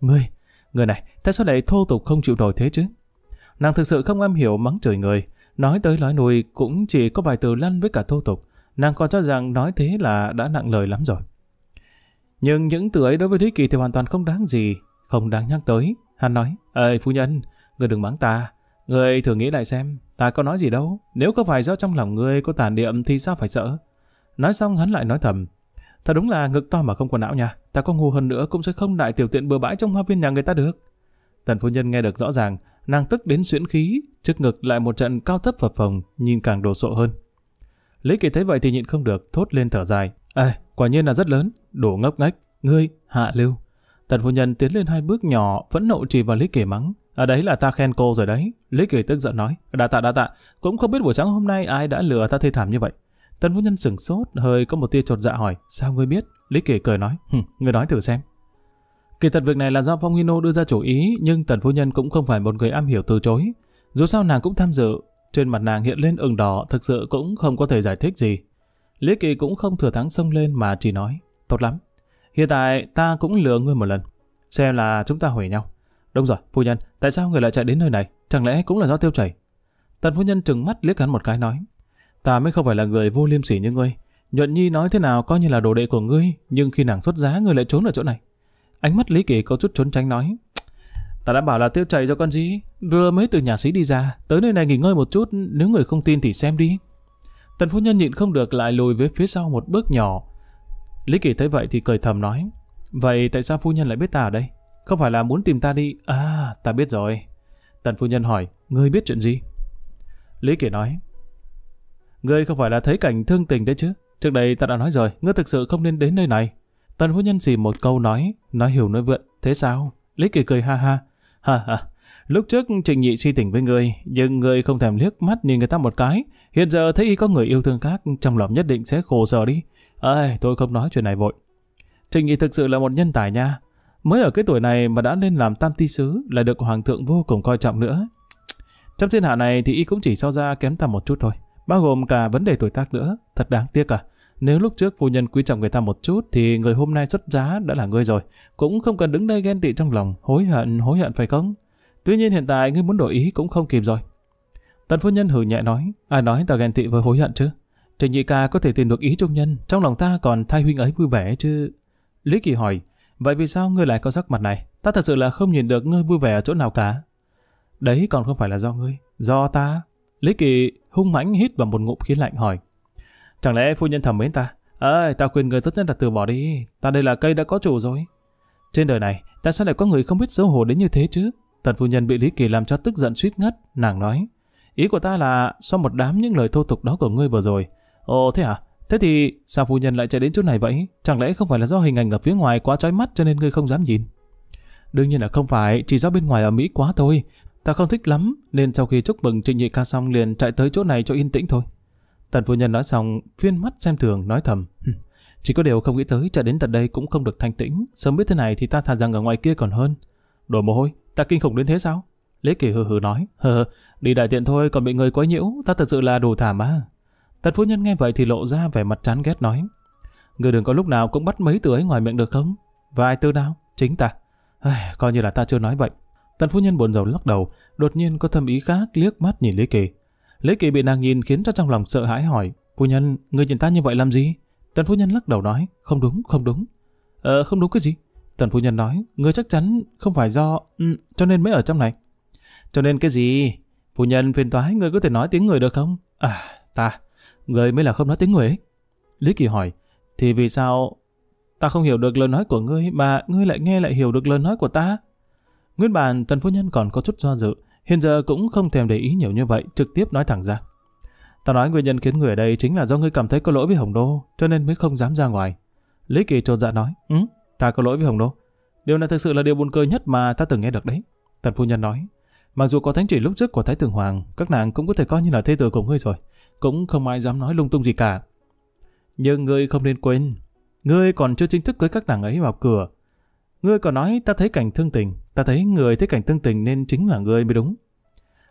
Ngươi, người này, tại sao lại thô tục không chịu đổi thế chứ? Nàng thực sự không am hiểu mắng trời người, nói tới nói nuôi cũng chỉ có vài từ lăn với cả thô tục. Nàng còn cho rằng nói thế là đã nặng lời lắm rồi. Nhưng những từ ấy đối với Lý Kỳ thì hoàn toàn không đáng gì, không đáng nhắc tới. Hắn nói, Ê phu nhân, người đừng mắng ta, người thử nghĩ lại xem, Ta có nói gì đâu, nếu có phải do trong lòng ngươi có tàn niệm thì sao phải sợ. Nói xong hắn lại nói thầm. Thật đúng là ngực to mà không có não nha, ta có ngu hơn nữa cũng sẽ không đại tiểu tiện bừa bãi trong hoa viên nhà người ta được. Tần phu nhân nghe được rõ ràng, nàng tức đến xuyễn khí, trước ngực lại một trận cao thấp phập phồng, nhìn càng đồ sộ hơn. Lý Kỳ thấy vậy thì nhịn không được, thốt lên thở dài. Ê, quả nhiên là rất lớn, đủ ngốc ngách, ngươi, hạ lưu. Tần phu nhân tiến lên hai bước nhỏ, phẫn nộ trì vào Lý Kỳ mắng. À đấy là ta khen cô rồi đấy. Lý Kỳ tức giận nói. Đã tạ đã tạ. Cũng không biết buổi sáng hôm nay ai đã lừa ta thê thảm như vậy. Tân Vũ Nhân sửng sốt, hơi có một tia trột dạ hỏi. Sao ngươi biết? Lý Kỳ cười nói. Hừ, ngươi nói thử xem. Kỳ thật việc này là do Phong Hino đưa ra chủ ý, nhưng Tần Phu Nhân cũng không phải một người am hiểu từ chối. Dù sao nàng cũng tham dự, trên mặt nàng hiện lên ửng đỏ, thực sự cũng không có thể giải thích gì. Lý Kỳ cũng không thừa thắng xông lên mà chỉ nói, tốt lắm, hiện tại ta cũng lừa ngươi một lần, xem là chúng ta hủy nhau. Đúng rồi, phu nhân, tại sao người lại chạy đến nơi này? Chẳng lẽ cũng là do tiêu chảy? Tần phu nhân trừng mắt liếc hắn một cái nói. Ta mới không phải là người vô liêm sỉ như ngươi. Nhuận Nhi nói thế nào coi như là đồ đệ của ngươi, nhưng khi nàng xuất giá ngươi lại trốn ở chỗ này. Ánh mắt Lý Kỳ có chút trốn tránh nói. Ta đã bảo là tiêu chảy do con gì, vừa mới từ nhà sĩ đi ra, tới nơi này nghỉ ngơi một chút, nếu người không tin thì xem đi. Tần phu nhân nhịn không được lại lùi về phía sau một bước nhỏ. Lý Kỳ thấy vậy thì cười thầm nói. Vậy tại sao phu nhân lại biết ta ở đây? Không phải là muốn tìm ta đi. À, ta biết rồi. Tần phu nhân hỏi, ngươi biết chuyện gì? Lý Kỳ nói, ngươi không phải là thấy cảnh thương tình đấy chứ. Trước đây ta đã nói rồi, ngươi thực sự không nên đến nơi này. Tần phu nhân xìm một câu nói, nói hiểu nói vượn. Thế sao? Lý Kỳ cười ha ha. Ha ha. Lúc trước Trình Nhị si tỉnh với người, nhưng người không thèm liếc mắt nhìn người ta một cái. Hiện giờ thấy y có người yêu thương khác, trong lòng nhất định sẽ khổ sở đi. Ơi, tôi không nói chuyện này vội. Trình Nhị thực sự là một nhân tài nha. Mới ở cái tuổi này mà đã lên làm tam ti sứ là được hoàng thượng vô cùng coi trọng nữa. Trong thiên hạ này thì y cũng chỉ so ra kém ta một chút thôi, bao gồm cả vấn đề tuổi tác nữa, thật đáng tiếc à. Nếu lúc trước phu nhân quý trọng người ta một chút thì người hôm nay xuất giá đã là ngươi rồi, cũng không cần đứng đây ghen tị trong lòng, hối hận, hối hận phải không? Tuy nhiên hiện tại ngươi muốn đổi ý cũng không kịp rồi. Tần phu nhân hử nhẹ nói, ai nói ta ghen tị với hối hận chứ? Trình nhị ca có thể tìm được ý trung nhân, trong lòng ta còn thay huynh ấy vui vẻ chứ. Lý Kỳ hỏi, Vậy vì sao ngươi lại có sắc mặt này? Ta thật sự là không nhìn được ngươi vui vẻ ở chỗ nào cả. Đấy còn không phải là do ngươi, do ta. Lý Kỳ hung mãnh hít vào một ngụm khí lạnh hỏi. Chẳng lẽ phu nhân thầm mến ta? Ơi, ta khuyên ngươi tốt nhất là từ bỏ đi. Ta đây là cây đã có chủ rồi. Trên đời này, ta sao lại có người không biết xấu hổ đến như thế chứ? Tần phu nhân bị Lý Kỳ làm cho tức giận suýt ngất, nàng nói. Ý của ta là, sau một đám những lời thô tục đó của ngươi vừa rồi. Ồ thế à, Thế thì sao phu nhân lại chạy đến chỗ này vậy? Chẳng lẽ không phải là do hình ảnh ở phía ngoài quá chói mắt cho nên ngươi không dám nhìn? Đương nhiên là không phải, chỉ do bên ngoài ở Mỹ quá thôi. Ta không thích lắm, nên sau khi chúc mừng Trịnh Nhị ca xong liền chạy tới chỗ này cho yên tĩnh thôi. Tần phu nhân nói xong, phiên mắt xem thường, nói thầm. Chỉ có điều không nghĩ tới chạy đến tận đây cũng không được thanh tĩnh, sớm biết thế này thì ta thà rằng ở ngoài kia còn hơn. Đổ mồ hôi, ta kinh khủng đến thế sao? Lễ kỳ hừ hừ nói, hừ, đi đại tiện thôi còn bị người quấy nhiễu, ta thật sự là đồ thảm mà. Tần phu nhân nghe vậy thì lộ ra vẻ mặt chán ghét nói. Người đừng có lúc nào cũng bắt mấy từ ấy ngoài miệng được không? Và ai tư nào? Chính ta. À, coi như là ta chưa nói vậy. Tần phu nhân buồn rầu lắc đầu, đột nhiên có thâm ý khác liếc mắt nhìn Lý Kỳ. Lý Kỳ bị nàng nhìn khiến cho trong lòng sợ hãi hỏi. Phu nhân, người nhìn ta như vậy làm gì? Tần phu nhân lắc đầu nói. Không đúng, không đúng. Ờ, không đúng cái gì? Tần phu nhân nói. Người chắc chắn không phải do... Ừ, cho nên mới ở trong này. Cho nên cái gì? Phu nhân phiền toái, người có thể nói tiếng người được không? À, ta... Người mới là không nói tiếng người ấy. Lý Kỳ hỏi, thì vì sao ta không hiểu được lời nói của ngươi mà ngươi lại nghe lại hiểu được lời nói của ta? Nguyên bản tần phu nhân còn có chút do dự, hiện giờ cũng không thèm để ý nhiều như vậy, trực tiếp nói thẳng ra. Ta nói nguyên nhân khiến người ở đây chính là do ngươi cảm thấy có lỗi với Hồng Đô, cho nên mới không dám ra ngoài. Lý Kỳ trột dạ nói, ừ, ta có lỗi với Hồng Đô. Điều này thực sự là điều buồn cười nhất mà ta từng nghe được đấy. Tần phu nhân nói, mặc dù có thánh chỉ lúc trước của Thái Tường Hoàng, các nàng cũng có thể coi như là thê tử của ngươi rồi, cũng không ai dám nói lung tung gì cả. Nhưng ngươi không nên quên, ngươi còn chưa chính thức cưới các nàng ấy vào cửa. Ngươi còn nói ta thấy cảnh thương tình, ta thấy người thấy cảnh thương tình nên chính là ngươi mới đúng.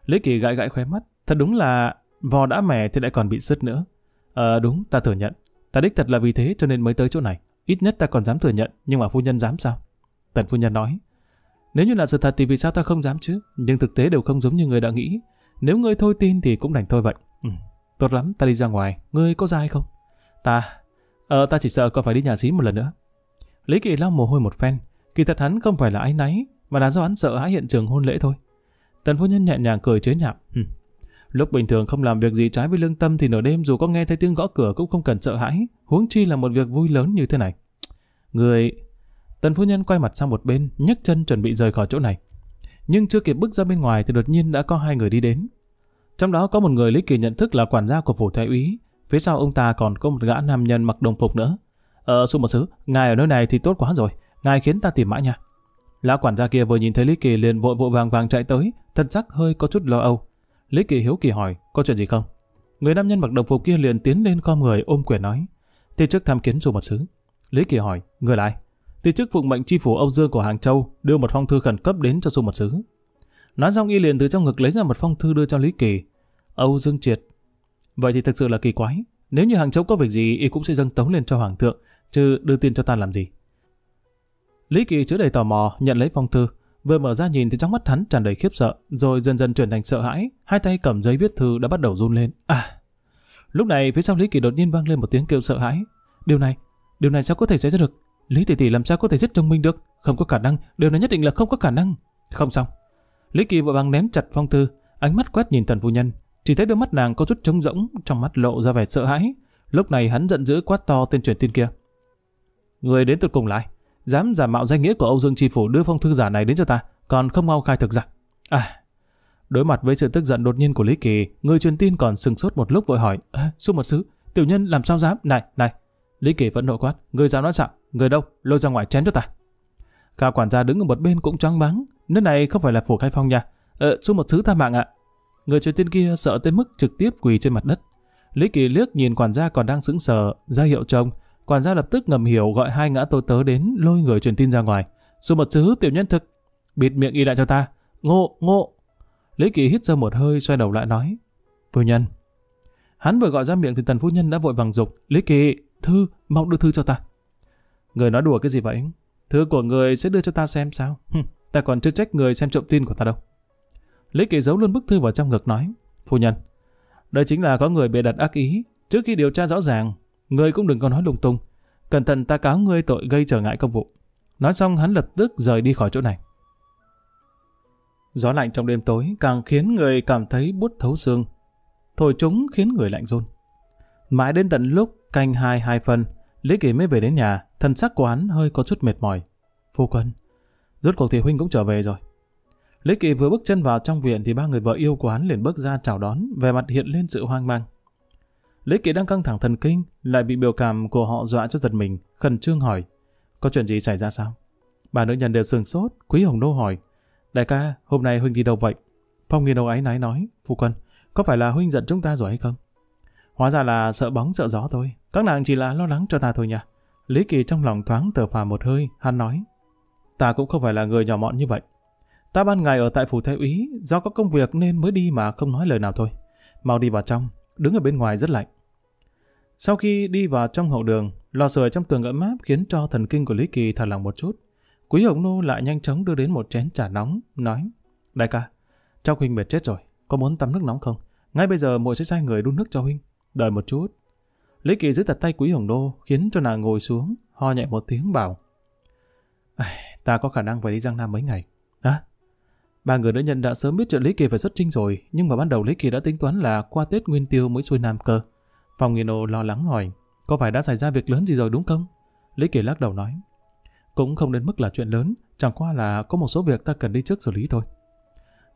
Lý Kỳ gãi gãi khóe mắt, thật đúng là vò đã mẻ thì lại còn bị sứt nữa. Ờ đúng, ta thừa nhận, ta đích thật là vì thế cho nên mới tới chỗ này, ít nhất ta còn dám thừa nhận, nhưng mà phu nhân dám sao? Tần phu nhân nói, nếu như là sự thật thì vì sao ta không dám chứ, nhưng thực tế đều không giống như người đã nghĩ, nếu ngươi thôi tin thì cũng đành thôi vậy. Ừ, Tốt lắm, ta đi ra ngoài, ngươi có ra hay không? Ta, ờ ta chỉ sợ còn phải đi nhà xí một lần nữa. Lý Kỳ lau mồ hôi một phen, kỳ thật hắn không phải là áy náy, mà là do hắn sợ hãi hiện trường hôn lễ thôi. Tần phu nhân nhẹ nhàng cười chế nhạo. Lúc bình thường không làm việc gì trái với lương tâm thì nửa đêm dù có nghe thấy tiếng gõ cửa cũng không cần sợ hãi, huống chi là một việc vui lớn như thế này. Người... Tần phu nhân quay mặt sang một bên, nhấc chân chuẩn bị rời khỏi chỗ này. Nhưng chưa kịp bước ra bên ngoài thì đột nhiên đã có hai người đi đến. Trong đó có một người Lý Kỳ nhận thức là quản gia của phủ thái úy, phía sau ông ta còn có một gã nam nhân mặc đồng phục nữa. Ờ, xung một xứ, ngài ở nơi này thì tốt quá rồi, ngài khiến ta tìm mãi nha. Lão quản gia kia vừa nhìn thấy Lý Kỳ liền vội vội vàng vàng chạy tới, thân sắc hơi có chút lo âu. Lý Kỳ hiếu kỳ hỏi, có chuyện gì không? Người nam nhân mặc đồng phục kia liền tiến lên con người ôm quyền nói, thì chức tham kiến dù một xứ. Lý Kỳ hỏi, người lại? Thì chức phụng mệnh chi phủ Âu Dương của Hàng Châu đưa một phong thư khẩn cấp đến cho dù một xứ. Nói xong y liền từ trong ngực lấy ra một phong thư đưa cho Lý Kỳ. Âu Dương Triệt. Vậy thì thực sự là kỳ quái. Nếu như hàng châu có việc gì y cũng sẽ dâng tống lên cho Hoàng thượng, chứ đưa tiền cho ta làm gì. Lý Kỳ chứa đầy tò mò nhận lấy phong thư. Vừa mở ra nhìn thì trong mắt hắn tràn đầy khiếp sợ, rồi dần dần chuyển thành sợ hãi, hai tay cầm giấy viết thư đã bắt đầu run lên. À! Lúc này phía sau Lý Kỳ đột nhiên vang lên một tiếng kêu sợ hãi. Điều này, điều này sao có thể xảy ra được? Lý Tỷ Tỷ làm sao có thể giết chồng mình được? Không có khả năng, điều này nhất định là không có khả năng. Không xong, Lý Kỳ vội vàng ném chặt phong thư, ánh mắt quét nhìn thần phu nhân, chỉ thấy đôi mắt nàng có chút trống rỗng, trong mắt lộ ra vẻ sợ hãi. Lúc này hắn giận dữ quát to tên truyền tin kia. Người đến tụt cùng lại, dám giả mạo danh nghĩa của Âu Dương Tri Phủ đưa phong thư giả này đến cho ta, còn không mau khai thực giặc! À, đối mặt với sự tức giận đột nhiên của Lý Kỳ, người truyền tin còn sừng sốt một lúc vội hỏi, à, một sứ, tiểu nhân làm sao dám, này, này. Lý Kỳ vẫn nộ quát, người dám nói sao, người đâu, lôi ra ngoài chém cho ta. Cả quản gia đứng ở một bên cũng choáng váng. nơi này không phải là phủ khai phong nha. Ờ, xuống một thứ tha mạng ạ. Người truyền tin kia sợ tới mức trực tiếp quỳ trên mặt đất. Lý Kỳ liếc nhìn quản gia còn đang sững sờ, ra hiệu trông. Quản gia lập tức ngầm hiểu gọi hai ngã tôi tớ đến lôi người truyền tin ra ngoài. Dù một thứ tiểu nhân thực, bịt miệng y lại cho ta. Ngộ, ngộ. Lý Kỳ hít sâu một hơi xoay đầu lại nói. Phu nhân. Hắn vừa gọi ra miệng thì tần phu nhân đã vội vàng dục. Lý Kỳ, thư, mong đưa thư cho ta. Người nói đùa cái gì vậy? Thư của người sẽ đưa cho ta xem sao? Hừm, ta còn chưa trách người xem trộm tin của ta đâu. Lý Kỳ giấu luôn bức thư vào trong ngực nói. Phu nhân, đây chính là có người bị đặt ác ý. Trước khi điều tra rõ ràng, người cũng đừng có nói lung tung. Cẩn thận ta cáo ngươi tội gây trở ngại công vụ. Nói xong hắn lập tức rời đi khỏi chỗ này. Gió lạnh trong đêm tối càng khiến người cảm thấy bút thấu xương. Thổi chúng khiến người lạnh run. Mãi đến tận lúc canh hai hai phần, Lý Kỳ mới về đến nhà, thần sắc của hắn hơi có chút mệt mỏi. Phu quân, rốt cuộc thì huynh cũng trở về rồi. Lý Kỳ vừa bước chân vào trong viện thì ba người vợ yêu của hắn liền bước ra chào đón, vẻ mặt hiện lên sự hoang mang. Lý Kỳ đang căng thẳng thần kinh, lại bị biểu cảm của họ dọa cho giật mình, khẩn trương hỏi. Có chuyện gì xảy ra sao? Bà nữ nhân đều sừng sốt, Quý Hồng Đô hỏi. Đại ca, hôm nay huynh đi đâu vậy? Phong Nghi Đầu ấy náy nói, phu quân, có phải là huynh giận chúng ta rồi hay không? Hóa ra là sợ bóng sợ gió thôi, các nàng chỉ là lo lắng cho ta thôi nha. Lý Kỳ trong lòng thoáng thở phà một hơi, hắn nói. Ta cũng không phải là người nhỏ mọn như vậy. Ta ban ngày ở tại phủ thái úy, do có công việc nên mới đi mà không nói lời nào thôi. Mau đi vào trong, đứng ở bên ngoài rất lạnh. Sau khi đi vào trong hậu đường, lò sưởi trong tường ấm áp khiến cho thần kinh của Lý Kỳ thả lỏng một chút. Quý Hồng Nô lại nhanh chóng đưa đến một chén trà nóng, nói Đại ca, trong huynh mệt chết rồi, có muốn tắm nước nóng không? Ngay bây giờ muội sẽ sai người đun nước cho huynh. Đợi một chút, Lý Kỳ giữ thật tay Quý Hồng Đô khiến cho nàng ngồi xuống, ho nhẹ một tiếng bảo. Ta có khả năng phải đi Giang Nam mấy ngày. Hả? À? Ba người nữ nhân đã sớm biết chuyện Lý Kỳ phải xuất trinh rồi, nhưng mà ban đầu Lý Kỳ đã tính toán là qua Tết Nguyên Tiêu mới xuôi Nam cơ. Phòng Nghiên Ô lo lắng hỏi, có phải đã xảy ra việc lớn gì rồi đúng không? Lý Kỳ lắc đầu nói, cũng không đến mức là chuyện lớn, chẳng qua là có một số việc ta cần đi trước xử lý thôi.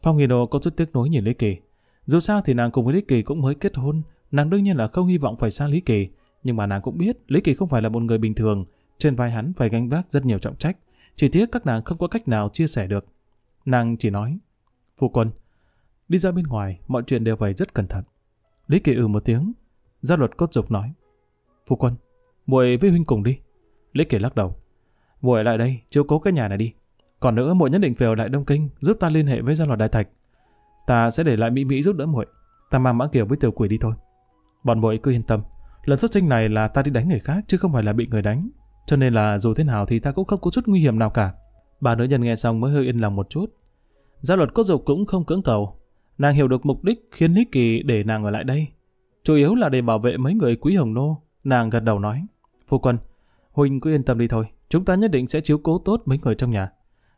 Phong Nghiên Ô có chút tiếc nối nhìn Lý Kỳ. Dù sao thì nàng cùng với Lý Kỳ cũng mới kết hôn, Nàng đương nhiên là không hy vọng phải xa Lý Kỳ, nhưng mà nàng cũng biết Lý Kỳ không phải là một người bình thường, trên vai hắn phải gánh vác rất nhiều trọng trách, chỉ tiếc các nàng không có cách nào chia sẻ được. Nàng chỉ nói, Phu quân, đi ra bên ngoài, mọi chuyện đều phải rất cẩn thận. Lý Kỳ ừ một tiếng, gia luật cốt dục nói, Phu quân, muội với huynh cùng đi. Lý Kỳ lắc đầu, muội lại đây, chiếu cố cái nhà này đi. Còn nữa, muội nhất định phải ở lại Đông Kinh, giúp ta liên hệ với gia luật đại thạch. Ta sẽ để lại Mỹ Mỹ giúp đỡ muội. Ta mang mã kiểu với tiểu quỷ đi thôi. Bọn muội cứ yên tâm, lần xuất sinh này là ta đi đánh người khác chứ không phải là bị người đánh, cho nên là dù thế nào thì ta cũng không có chút nguy hiểm nào cả. Bà nữ nhân nghe xong mới hơi yên lòng một chút. Gia luật cốt dục cũng không cưỡng cầu, nàng hiểu được mục đích khiến Lý Kỳ để nàng ở lại đây. Chủ yếu là để bảo vệ mấy người quý hồng nô, nàng gật đầu nói. Phu quân, Huynh cứ yên tâm đi thôi, chúng ta nhất định sẽ chiếu cố tốt mấy người trong nhà.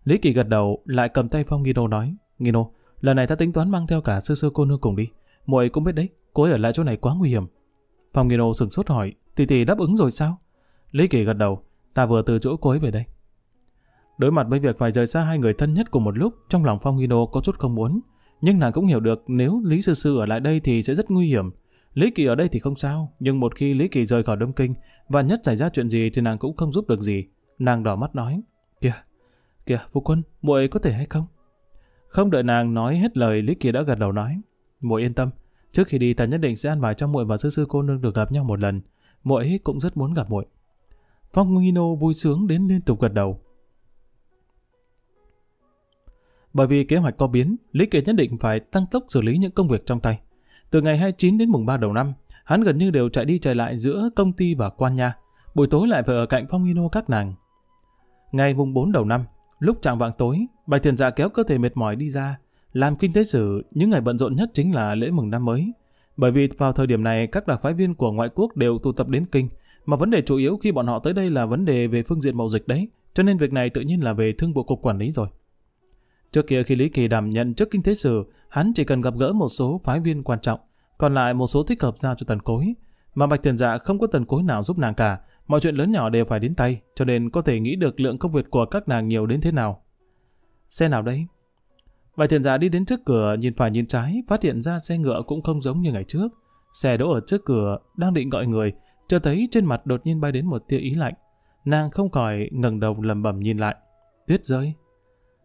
Lý Kỳ gật đầu lại cầm tay Phong Nghi Đô nói, Nghi Đô, lần này ta tính toán mang theo cả sư sư cô nương cùng đi muội cũng biết đấy, cô ấy ở lại chỗ này quá nguy hiểm. Phòng Nghiên Ô sửng sốt hỏi, tỷ tỷ đáp ứng rồi sao? Lý Kỳ gật đầu, ta vừa từ chỗ cô ấy về đây. Đối mặt với việc phải rời xa hai người thân nhất cùng một lúc, trong lòng Phong Hino có chút không muốn. Nhưng nàng cũng hiểu được nếu Lý Sư Sư ở lại đây thì sẽ rất nguy hiểm. Lý Kỳ ở đây thì không sao, nhưng một khi Lý Kỳ rời khỏi Đông Kinh, và nhất xảy ra chuyện gì thì nàng cũng không giúp được gì. Nàng đỏ mắt nói, kìa, kìa, Phu Quân, muội có thể hay không? Không đợi nàng nói hết lời, Lý Kỳ đã gật đầu nói, Muội yên tâm, trước khi đi ta nhất định sẽ ăn bài cho muội và sư sư cô nương được gặp nhau một lần. Muội cũng rất muốn gặp muội. Phong Hino vui sướng đến liên tục gật đầu. Bởi vì kế hoạch có biến, Lý Kiệt nhất định phải tăng tốc xử lý những công việc trong tay. Từ ngày 29 đến mùng 3 đầu năm, hắn gần như đều chạy đi chạy lại giữa công ty và quan nha. Buổi tối lại phải ở cạnh Phong Hino các nàng. Ngày mùng 4 đầu năm, lúc trạng vạng tối, Bạch Thiền Dạ kéo cơ thể mệt mỏi đi ra, làm kinh tế sử, những ngày bận rộn nhất chính là lễ mừng năm mới. Bởi vì vào thời điểm này, các đặc phái viên của ngoại quốc đều tụ tập đến kinh, mà vấn đề chủ yếu khi bọn họ tới đây là vấn đề về phương diện mậu dịch đấy, cho nên việc này tự nhiên là về thương vụ cục quản lý rồi. Trước kia khi Lý Kỳ đảm nhận trước kinh tế sử, hắn chỉ cần gặp gỡ một số phái viên quan trọng, còn lại một số thích hợp giao cho tần cối. Mà Bạch Tiền Dạ không có tần cối nào giúp nàng cả, mọi chuyện lớn nhỏ đều phải đến tay, cho nên có thể nghĩ được lượng công việc của các nàng nhiều đến thế nào. Xe nào đấy? Vài Thiền giả đi đến trước cửa, nhìn phải nhìn trái, phát hiện ra xe ngựa cũng không giống như ngày trước. Xe đỗ ở trước cửa, đang định gọi người, cho thấy trên mặt đột nhiên bay đến một tia ý lạnh. Nàng không khỏi ngẩng đầu lầm bẩm nhìn lại. Tuyết rơi.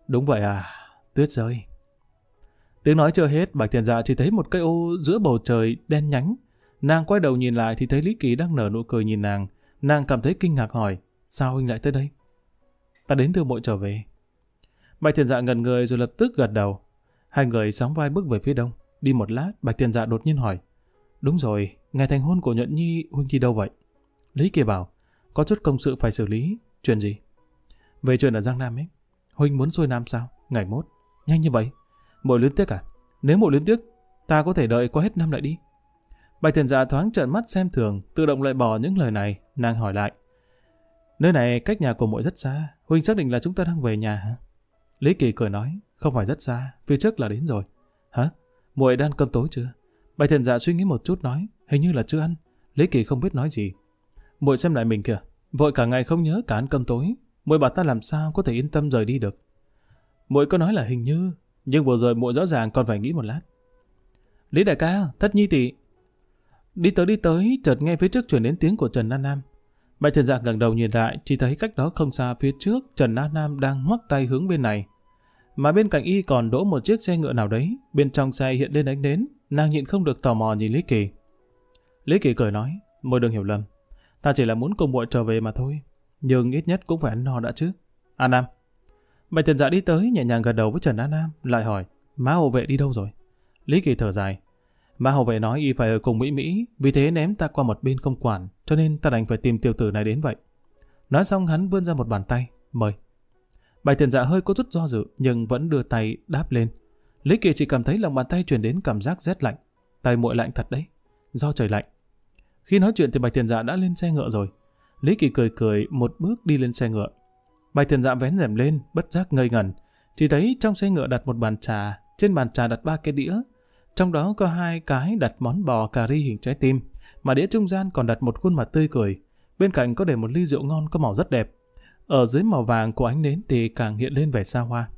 Đúng vậy à, tuyết rơi. Tiếng nói chưa hết, bạch thiền giả chỉ thấy một cây ô giữa bầu trời đen nhánh. Nàng quay đầu nhìn lại thì thấy Lý Kỳ đang nở nụ cười nhìn nàng. Nàng cảm thấy kinh ngạc hỏi, sao huynh lại tới đây? Ta đến từ bội trở về. Bạch Thiên Dạ ngẩn người rồi lập tức gật đầu. Hai người sóng vai bước về phía đông. Đi một lát, Bạch Thiên Dạ đột nhiên hỏi. Đúng rồi, ngày thành hôn của Nhuận Nhi huynh đi đâu vậy? Lý kia bảo, có chút công sự phải xử lý. Chuyện gì? Về chuyện ở Giang Nam ấy. Huynh muốn xuôi Nam sao? Ngày mốt. Nhanh như vậy. Mội luyến tiếc à? Nếu mội luyến tiếc, ta có thể đợi qua hết năm lại đi. Bạch Thiền Dạ thoáng trợn mắt xem thường, tự động loại bỏ những lời này, nàng hỏi lại. Nơi này cách nhà của muội rất xa, huynh xác định là chúng ta đang về nhà hả? Lý Kỳ cười nói, không phải rất xa, phía trước là đến rồi. Hả? Muội đã ăn cơm tối chưa? Bạch Thiện Dạ suy nghĩ một chút nói, hình như là chưa ăn. Lý Kỳ không biết nói gì. Muội xem lại mình kìa, vội cả ngày không nhớ cả ăn cơm tối, muội bảo ta làm sao có thể yên tâm rời đi được. Muội có nói là hình như, nhưng vừa rồi muội rõ ràng còn phải nghĩ một lát. Lý đại ca, thất nhi tỷ. Đi tới đi tới, chợt nghe phía trước chuyển đến tiếng của Trần An Nam. Mạnh thiên dạ ngẩng đầu nhìn lại, chỉ thấy cách đó không xa phía trước, Trần Á Nam đang ngoắc tay hướng bên này. Mà bên cạnh y còn đỗ một chiếc xe ngựa nào đấy, bên trong xe hiện lên ánh nến, nàng nhịn không được tò mò nhìn Lý Kỳ. Lý Kỳ cười nói, mời đừng hiểu lầm, ta chỉ là muốn cùng muội trở về mà thôi, nhưng ít nhất cũng phải ăn no đã chứ. An Nam. Mạnh thiên dạ đi tới nhẹ nhàng gật đầu với Trần Á Nam, lại hỏi, má hộ vệ đi đâu rồi? Lý Kỳ thở dài, Mã hậu vệ nói y phải ở cùng Mỹ Mỹ, vì thế ném ta qua một bên không quản, cho nên ta đành phải tìm tiểu tử này đến vậy. Nói xong hắn vươn ra một bàn tay, mời. Bài tiền dạ hơi có chút do dự, nhưng vẫn đưa tay đáp lên. Lý Kỳ chỉ cảm thấy lòng bàn tay truyền đến cảm giác rét lạnh. Tay muội lạnh thật đấy, do trời lạnh. Khi nói chuyện thì bài tiền dạ đã lên xe ngựa rồi. Lý Kỳ cười cười một bước đi lên xe ngựa. bài tiền dạ vén rèm lên, bất giác ngây ngẩn. Chỉ thấy trong xe ngựa đặt một bàn trà, trên bàn trà đặt ba cái đĩa, trong đó có hai cái đặt món bò cà ri hình trái tim, mà đĩa trung gian còn đặt một khuôn mặt tươi cười. Bên cạnh có để một ly rượu ngon có màu rất đẹp. Ở dưới màu vàng của ánh nến thì càng hiện lên vẻ xa hoa.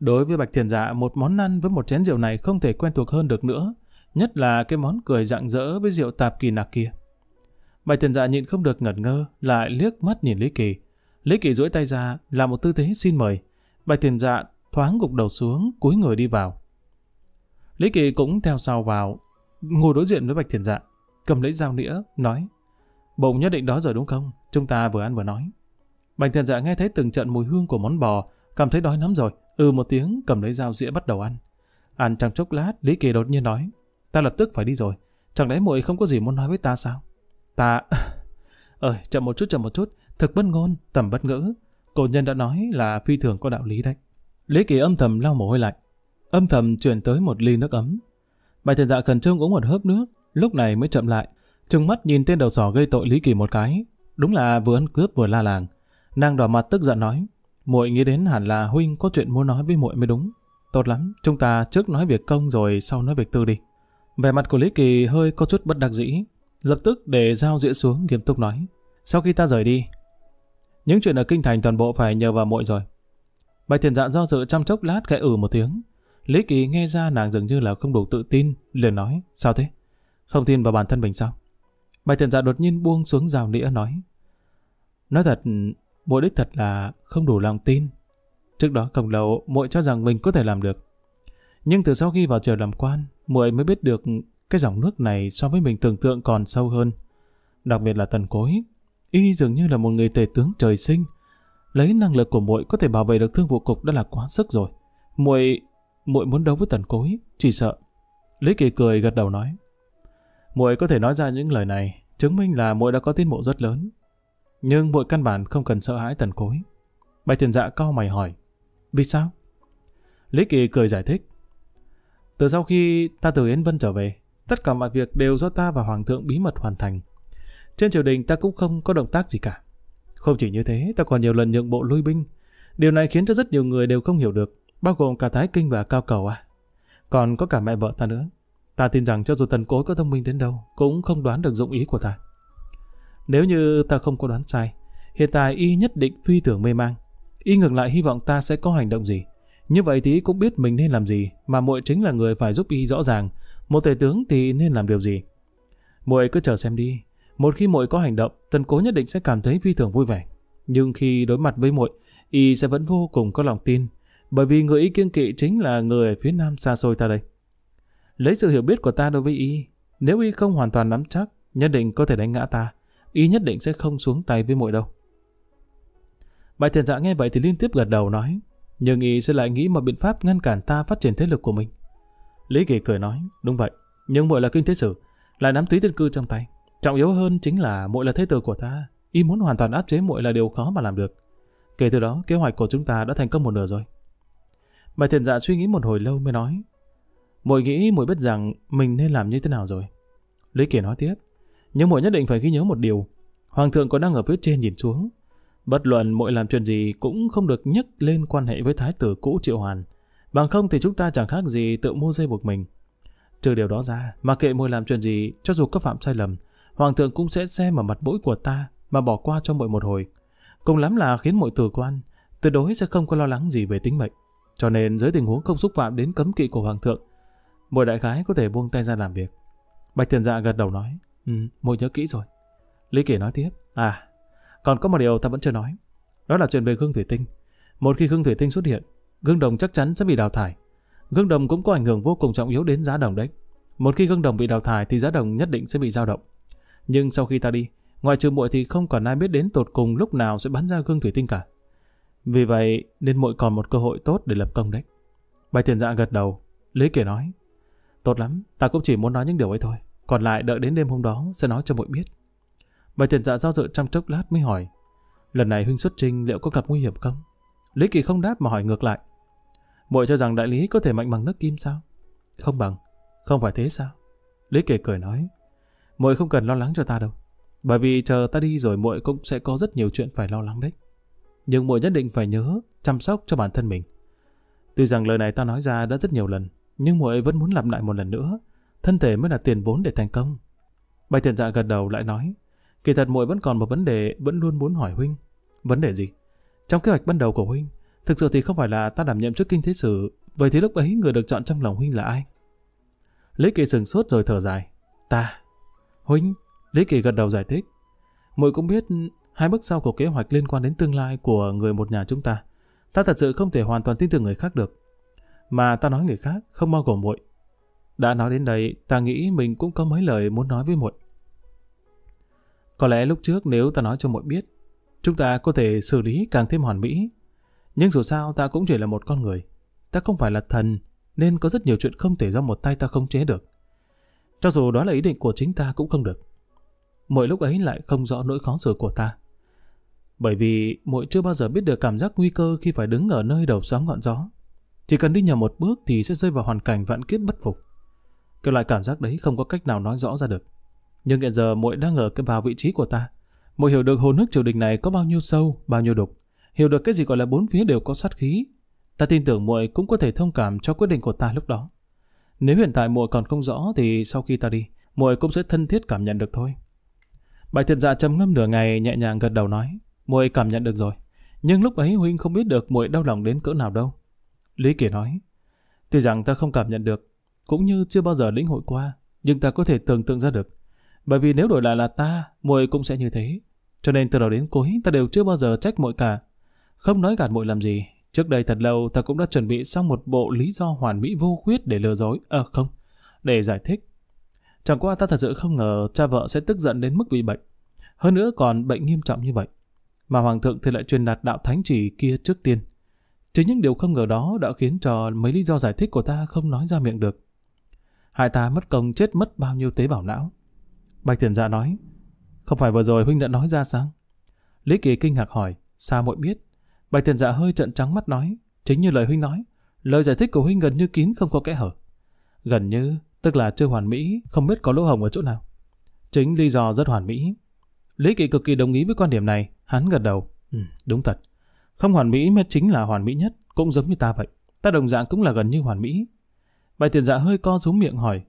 Đối với Bạch Thiền Dạ, một món ăn với một chén rượu này không thể quen thuộc hơn được nữa, nhất là cái món cười rạng rỡ với rượu tạp kỳ nạc kia. Bạch Thiền Dạ nhịn không được ngẩn ngơ, lại liếc mắt nhìn Lý Kỳ. Lý Kỳ duỗi tay ra, làm một tư thế xin mời. Bạch Thiền Dạ thoáng gục đầu xuống, cúi người đi vào. Lý Kỳ cũng theo sau vào, ngồi đối diện với Bạch Thiền Dạ, cầm lấy dao nĩa, nói Bụng nhất định đó rồi đúng không? Chúng ta vừa ăn vừa nói. Bạch Thiền Dạ nghe thấy từng trận mùi hương của món bò, cảm thấy đói lắm rồi, ừ một tiếng cầm lấy dao dĩa bắt đầu ăn. Ăn trong chốc lát, Lý Kỳ đột nhiên nói Ta lập tức phải đi rồi, chẳng lẽ muội không có gì muốn nói với ta sao? Ta... Ơi, chậm một chút, chậm một chút, thực bất ngôn, tầm bất ngữ. Cổ nhân đã nói là phi thường có đạo lý đấy. Lý Kỳ âm thầm lau mồ hôi lạnh âm thầm chuyển tới một ly nước ấm. Bạch Thiên Dạ khẩn trương uống một hớp nước, lúc này mới chậm lại, trừng mắt nhìn tên đầu sỏ gây tội Lý Kỳ một cái. Đúng là vừa ăn cướp vừa la làng. Nàng đỏ mặt tức giận nói, muội nghĩ đến hẳn là huynh có chuyện muốn nói với muội mới đúng. Tốt lắm, chúng ta trước nói việc công rồi sau nói việc tư đi. Vẻ mặt của Lý Kỳ hơi có chút bất đắc dĩ, lập tức để dao dĩa xuống nghiêm túc nói. Sau khi ta rời đi, những chuyện ở kinh thành toàn bộ phải nhờ vào muội rồi. Bạch Thiên Dạ do dự chăm chốc lát khẽ ử ừ một tiếng, Lý Kỳ nghe ra nàng dường như là không đủ tự tin, liền nói, sao thế? Không tin vào bản thân mình sao? Bài thiện dạ đột nhiên buông xuống rào nĩa nói. Nói thật, mỗi đích thật là không đủ lòng tin. Trước đó không lâu, muội cho rằng mình có thể làm được. Nhưng từ sau khi vào trường làm quan, muội mới biết được cái dòng nước này so với mình tưởng tượng còn sâu hơn. Đặc biệt là tần cối, y dường như là một người tể tướng trời sinh. Lấy năng lực của muội có thể bảo vệ được thương vụ cục đã là quá sức rồi. Muội muội muốn đấu với tần cối, chỉ sợ. Lý Kỳ cười gật đầu nói. Muội có thể nói ra những lời này, chứng minh là muội đã có tiến bộ rất lớn. Nhưng muội căn bản không cần sợ hãi tần cối. Bạch Thiền Dạ cau mày hỏi, vì sao? Lý Kỳ cười giải thích. Từ sau khi ta từ Yến Vân trở về, tất cả mọi việc đều do ta và Hoàng thượng bí mật hoàn thành. Trên triều đình ta cũng không có động tác gì cả. Không chỉ như thế, ta còn nhiều lần nhượng bộ lui binh. Điều này khiến cho rất nhiều người đều không hiểu được bao gồm cả Thái Kinh và Cao Cầu à. Còn có cả mẹ vợ ta nữa. Ta tin rằng cho dù tần cối có thông minh đến đâu, cũng không đoán được dụng ý của ta. Nếu như ta không có đoán sai, hiện tại y nhất định phi tưởng mê mang. Y ngược lại hy vọng ta sẽ có hành động gì. Như vậy thì cũng biết mình nên làm gì, mà muội chính là người phải giúp y rõ ràng. Một tể tướng thì nên làm điều gì. Muội cứ chờ xem đi. Một khi muội có hành động, tần cố nhất định sẽ cảm thấy phi thường vui vẻ. Nhưng khi đối mặt với muội, y sẽ vẫn vô cùng có lòng tin bởi vì người y kiêng kỵ chính là người phía nam xa xôi ta đây. Lấy sự hiểu biết của ta đối với y, nếu y không hoàn toàn nắm chắc, nhất định có thể đánh ngã ta, y nhất định sẽ không xuống tay với muội đâu. bài thiền dạ nghe vậy thì liên tiếp gật đầu nói, nhưng y sẽ lại nghĩ một biện pháp ngăn cản ta phát triển thế lực của mình. Lý Kỳ cười nói, đúng vậy, nhưng muội là kinh thế sử, lại nắm túy tiên cư trong tay. Trọng yếu hơn chính là muội là thế tử của ta, y muốn hoàn toàn áp chế muội là điều khó mà làm được. Kể từ đó, kế hoạch của chúng ta đã thành công một nửa rồi. Bà thiền dạ suy nghĩ một hồi lâu mới nói. Mội nghĩ mội biết rằng mình nên làm như thế nào rồi. Lý Kỳ nói tiếp. Nhưng mội nhất định phải ghi nhớ một điều. Hoàng thượng còn đang ở phía trên nhìn xuống. Bất luận mội làm chuyện gì cũng không được nhắc lên quan hệ với thái tử cũ Triệu Hoàn. Bằng không thì chúng ta chẳng khác gì tự mua dây buộc mình. Trừ điều đó ra, mà kệ mội làm chuyện gì, cho dù có phạm sai lầm, Hoàng thượng cũng sẽ xem ở mặt mũi của ta mà bỏ qua cho mội một hồi. Cùng lắm là khiến mội tử quan, tuyệt đối sẽ không có lo lắng gì về tính mệnh. Cho nên dưới tình huống không xúc phạm đến cấm kỵ của hoàng thượng, muội đại khái có thể buông tay ra làm việc. Bạch Thiền Dạ gật đầu nói, ừ, mỗi nhớ kỹ rồi. Lý Kỳ nói tiếp, à, còn có một điều ta vẫn chưa nói. Đó là chuyện về gương thủy tinh. Một khi gương thủy tinh xuất hiện, gương đồng chắc chắn sẽ bị đào thải. Gương đồng cũng có ảnh hưởng vô cùng trọng yếu đến giá đồng đấy. Một khi gương đồng bị đào thải thì giá đồng nhất định sẽ bị dao động. Nhưng sau khi ta đi, ngoại trừ muội thì không còn ai biết đến tột cùng lúc nào sẽ bắn ra gương thủy tinh cả. Vì vậy nên muội còn một cơ hội tốt để lập công đấy. Bạch Thiền Dạ gật đầu, Lý Kiều nói, Tốt lắm, ta cũng chỉ muốn nói những điều ấy thôi. Còn lại đợi đến đêm hôm đó sẽ nói cho muội biết. Bạch Thiền Dạ do dự trong chốc lát mới hỏi, lần này huynh xuất trình liệu có gặp nguy hiểm không? Lý Kỳ không đáp mà hỏi ngược lại. Muội cho rằng đại lý có thể mạnh bằng nước kim sao? Không bằng, không phải thế sao? Lý Kỳ cười nói, muội không cần lo lắng cho ta đâu, bởi vì chờ ta đi rồi muội cũng sẽ có rất nhiều chuyện phải lo lắng đấy nhưng muội nhất định phải nhớ chăm sóc cho bản thân mình. Tuy rằng lời này ta nói ra đã rất nhiều lần, nhưng muội vẫn muốn lặp lại một lần nữa, thân thể mới là tiền vốn để thành công. Bạch Thiện Dạ gật đầu lại nói, kỳ thật muội vẫn còn một vấn đề vẫn luôn muốn hỏi huynh. Vấn đề gì? Trong kế hoạch ban đầu của huynh, thực sự thì không phải là ta đảm nhiệm chức kinh thế sử, vậy thì lúc ấy người được chọn trong lòng huynh là ai? Lý Kỳ sừng sốt rồi thở dài, ta. Huynh, Lý Kỳ gật đầu giải thích, muội cũng biết Hai bước sau của kế hoạch liên quan đến tương lai của người một nhà chúng ta. Ta thật sự không thể hoàn toàn tin tưởng người khác được. Mà ta nói người khác không bao gồm muội. Đã nói đến đây, ta nghĩ mình cũng có mấy lời muốn nói với muội. Có lẽ lúc trước nếu ta nói cho muội biết, chúng ta có thể xử lý càng thêm hoàn mỹ. Nhưng dù sao ta cũng chỉ là một con người. Ta không phải là thần, nên có rất nhiều chuyện không thể do một tay ta không chế được. Cho dù đó là ý định của chính ta cũng không được. Mỗi lúc ấy lại không rõ nỗi khó xử của ta. Bởi vì muội chưa bao giờ biết được cảm giác nguy cơ khi phải đứng ở nơi đầu sóng ngọn gió. Chỉ cần đi nhầm một bước thì sẽ rơi vào hoàn cảnh vạn kiếp bất phục. Cái loại cảm giác đấy không có cách nào nói rõ ra được. Nhưng hiện giờ muội đang ở cái vào vị trí của ta. Muội hiểu được hồ nước triều đình này có bao nhiêu sâu, bao nhiêu đục. Hiểu được cái gì gọi là bốn phía đều có sát khí. Ta tin tưởng muội cũng có thể thông cảm cho quyết định của ta lúc đó. Nếu hiện tại muội còn không rõ thì sau khi ta đi, muội cũng sẽ thân thiết cảm nhận được thôi. bài thiện dạ trầm ngâm nửa ngày nhẹ nhàng gật đầu nói. Muội cảm nhận được rồi. Nhưng lúc ấy Huynh không biết được muội đau lòng đến cỡ nào đâu. Lý Kỳ nói. Tuy rằng ta không cảm nhận được, cũng như chưa bao giờ lĩnh hội qua, nhưng ta có thể tưởng tượng ra được. Bởi vì nếu đổi lại là ta, muội cũng sẽ như thế. Cho nên từ đầu đến cuối ta đều chưa bao giờ trách muội cả. Không nói gạt muội làm gì, trước đây thật lâu ta cũng đã chuẩn bị xong một bộ lý do hoàn mỹ vô khuyết để lừa dối, ờ không, để giải thích. Chẳng qua ta thật sự không ngờ cha vợ sẽ tức giận đến mức bị bệnh. Hơn nữa còn bệnh nghiêm trọng như vậy mà Hoàng thượng thì lại truyền đạt đạo thánh chỉ kia trước tiên. Chính những điều không ngờ đó đã khiến cho mấy lý do giải thích của ta không nói ra miệng được. Hai ta mất công chết mất bao nhiêu tế bào não. Bạch Thiền Dạ nói, không phải vừa rồi huynh đã nói ra sao? Lý Kỳ kinh ngạc hỏi, sao muội biết? Bạch Thiền Dạ hơi trận trắng mắt nói, chính như lời huynh nói, lời giải thích của huynh gần như kín không có kẽ hở. Gần như, tức là chưa hoàn mỹ, không biết có lỗ hồng ở chỗ nào. Chính lý do rất hoàn mỹ. Lý Kỳ cực kỳ đồng ý với quan điểm này, Hắn gật đầu. Ừ, đúng thật. Không hoàn mỹ mới chính là hoàn mỹ nhất, cũng giống như ta vậy. Ta đồng dạng cũng là gần như hoàn mỹ. Bài tiền dạ hơi co rúm miệng hỏi.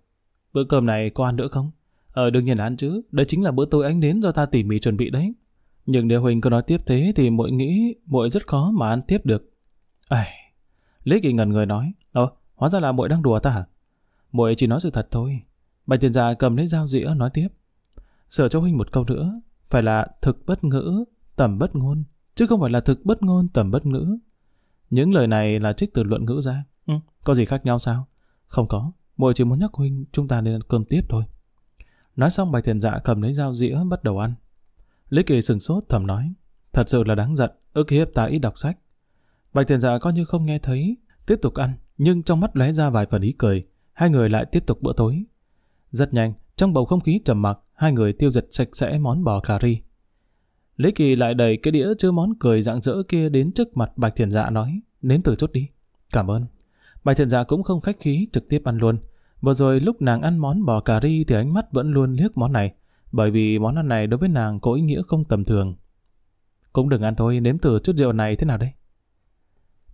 Bữa cơm này có ăn nữa không? Ờ đương nhiên là ăn chứ. đây chính là bữa tối ánh đến do ta tỉ mỉ chuẩn bị đấy. Nhưng nếu Huỳnh cứ nói tiếp thế thì muội nghĩ muội rất khó mà ăn tiếp được. Ai... Lý Kỳ ngần người nói. Ờ, hóa ra là muội đang đùa ta hả? Muội chỉ nói sự thật thôi. bài tiền già dạ cầm lấy dao dĩa nói tiếp. Sửa cho huynh một câu nữa, phải là thực bất ngữ, tầm bất ngôn, chứ không phải là thực bất ngôn tầm bất ngữ. Những lời này là trích từ luận ngữ ra. Ừ, có gì khác nhau sao? Không có, muội chỉ muốn nhắc huynh chúng ta nên ăn cơm tiếp thôi. Nói xong bạch thiền dạ cầm lấy dao dĩa bắt đầu ăn. Lý Kỳ sừng sốt thầm nói, thật sự là đáng giận, ức hiếp ta ít đọc sách. Bạch thiền dạ coi như không nghe thấy, tiếp tục ăn, nhưng trong mắt lóe ra vài phần ý cười, hai người lại tiếp tục bữa tối. Rất nhanh, trong bầu không khí trầm mặc, hai người tiêu diệt sạch sẽ món bò cà ri. Lý Kỳ lại đầy cái đĩa chứa món cười rạng rỡ kia đến trước mặt Bạch Thiền Dạ nói, nếm thử chút đi. Cảm ơn. Bạch Thiền Dạ cũng không khách khí trực tiếp ăn luôn. Vừa rồi lúc nàng ăn món bò cà ri thì ánh mắt vẫn luôn liếc món này, bởi vì món ăn này đối với nàng có ý nghĩa không tầm thường. Cũng đừng ăn thôi, nếm thử chút rượu này thế nào đây?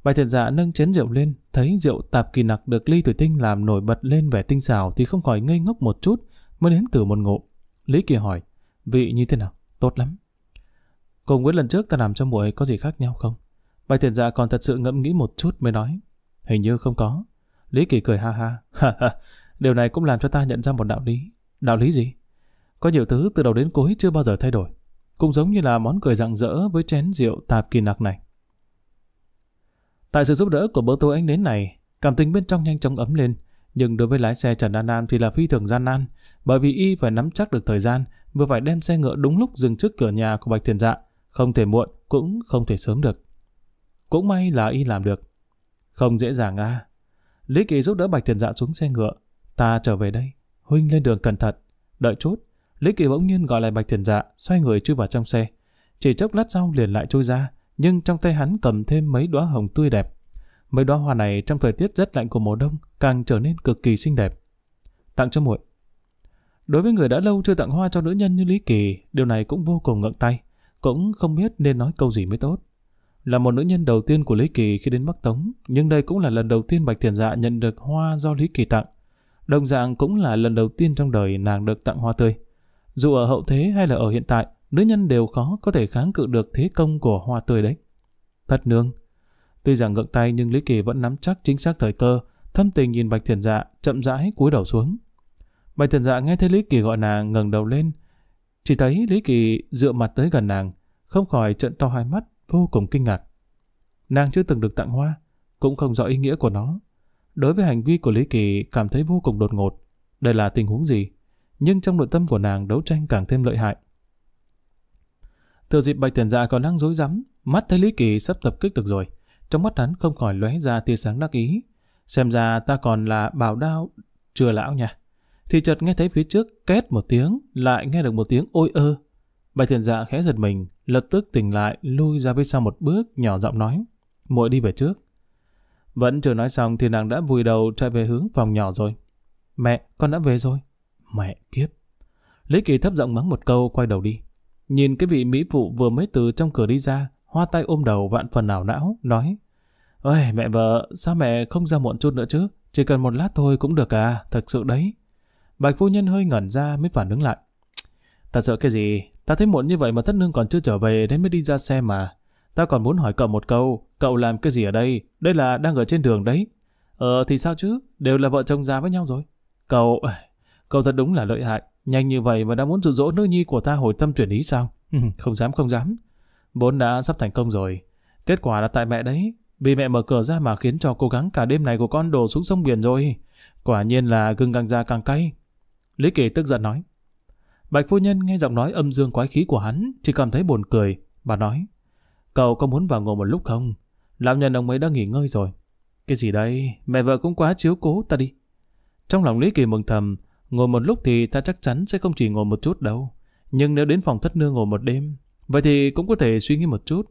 Bạch Thiền Dạ nâng chén rượu lên, thấy rượu tạp kỳ nặc được ly thủy tinh làm nổi bật lên vẻ tinh xảo thì không khỏi ngây ngốc một chút, mới nếm thử một ngụm. Lý Kỳ hỏi, vị như thế nào? Tốt lắm. Cùng với lần trước ta làm cho muội có gì khác nhau không? Bạch Thiền dạ còn thật sự ngẫm nghĩ một chút mới nói. Hình như không có. Lý Kỳ cười ha ha. Điều này cũng làm cho ta nhận ra một đạo lý. Đạo lý gì? Có nhiều thứ từ đầu đến cuối chưa bao giờ thay đổi. Cũng giống như là món cười rạng rỡ với chén rượu tạp kỳ nặc này. Tại sự giúp đỡ của bữa tối ánh nến này, cảm tình bên trong nhanh chóng ấm lên. Nhưng đối với lái xe Trần Đan Nam thì là phi thường gian nan, bởi vì y phải nắm chắc được thời gian, vừa phải đem xe ngựa đúng lúc dừng trước cửa nhà của Bạch Thiền Dạ không thể muộn, cũng không thể sớm được. Cũng may là y làm được. Không dễ dàng à. Lý Kỳ giúp đỡ Bạch Thiền Dạ xuống xe ngựa. Ta trở về đây. Huynh lên đường cẩn thận. Đợi chút. Lý Kỳ bỗng nhiên gọi lại Bạch Thiền Dạ, xoay người chui vào trong xe. Chỉ chốc lát sau liền lại trôi ra, nhưng trong tay hắn cầm thêm mấy đóa hồng tươi đẹp. Mấy đóa hoa này trong thời tiết rất lạnh của mùa đông càng trở nên cực kỳ xinh đẹp. Tặng cho muội. Đối với người đã lâu chưa tặng hoa cho nữ nhân như Lý Kỳ, điều này cũng vô cùng ngượng tay cũng không biết nên nói câu gì mới tốt. Là một nữ nhân đầu tiên của Lý Kỳ khi đến Bắc Tống, nhưng đây cũng là lần đầu tiên Bạch Thiền Dạ nhận được hoa do Lý Kỳ tặng. Đồng dạng cũng là lần đầu tiên trong đời nàng được tặng hoa tươi. Dù ở hậu thế hay là ở hiện tại, nữ nhân đều khó có thể kháng cự được thế công của hoa tươi đấy. Thất nương. Tuy rằng gượng tay nhưng Lý Kỳ vẫn nắm chắc chính xác thời cơ, thâm tình nhìn Bạch Thiền Dạ chậm rãi cúi đầu xuống. Bạch Thiền Dạ nghe thấy Lý Kỳ gọi nàng ngẩng đầu lên, chỉ thấy Lý Kỳ dựa mặt tới gần nàng, không khỏi trận to hai mắt, vô cùng kinh ngạc. Nàng chưa từng được tặng hoa, cũng không rõ ý nghĩa của nó. Đối với hành vi của Lý Kỳ cảm thấy vô cùng đột ngột. Đây là tình huống gì? Nhưng trong nội tâm của nàng đấu tranh càng thêm lợi hại. Từ dịp bạch tiền dạ còn đang dối rắm mắt thấy Lý Kỳ sắp tập kích được rồi. Trong mắt hắn không khỏi lóe ra tia sáng đắc ý. Xem ra ta còn là bảo đao chưa lão nha thì chợt nghe thấy phía trước két một tiếng, lại nghe được một tiếng ôi ơ. Bạch thiện dạ khẽ giật mình, lập tức tỉnh lại, lui ra phía sau một bước, nhỏ giọng nói. muội đi về trước. Vẫn chưa nói xong thì nàng đã vùi đầu chạy về hướng phòng nhỏ rồi. Mẹ, con đã về rồi. Mẹ kiếp. Lý Kỳ thấp giọng mắng một câu quay đầu đi. Nhìn cái vị mỹ phụ vừa mới từ trong cửa đi ra, hoa tay ôm đầu vạn phần ảo não, nói. Ôi, mẹ vợ, sao mẹ không ra muộn chút nữa chứ? Chỉ cần một lát thôi cũng được à, thật sự đấy. Bạch phu nhân hơi ngẩn ra mới phản ứng lại. Ta sợ cái gì? Ta thấy muộn như vậy mà thất nương còn chưa trở về đến mới đi ra xe mà. Ta còn muốn hỏi cậu một câu, cậu làm cái gì ở đây? Đây là đang ở trên đường đấy. Ờ thì sao chứ, đều là vợ chồng già với nhau rồi. Cậu, cậu thật đúng là lợi hại. Nhanh như vậy mà đã muốn dụ dỗ nữ nhi của ta hồi tâm chuyển ý sao? Ừ, không dám không dám. Vốn đã sắp thành công rồi. Kết quả là tại mẹ đấy. Vì mẹ mở cửa ra mà khiến cho cố gắng cả đêm này của con đổ xuống sông biển rồi. Quả nhiên là gừng càng già càng cay. Lý Kỳ tức giận nói. Bạch phu nhân nghe giọng nói âm dương quái khí của hắn, chỉ cảm thấy buồn cười. Bà nói, cậu có muốn vào ngồi một lúc không? Lão nhân ông ấy đã nghỉ ngơi rồi. Cái gì đây, mẹ vợ cũng quá chiếu cố ta đi. Trong lòng Lý Kỳ mừng thầm, ngồi một lúc thì ta chắc chắn sẽ không chỉ ngồi một chút đâu. Nhưng nếu đến phòng thất nương ngồi một đêm, vậy thì cũng có thể suy nghĩ một chút.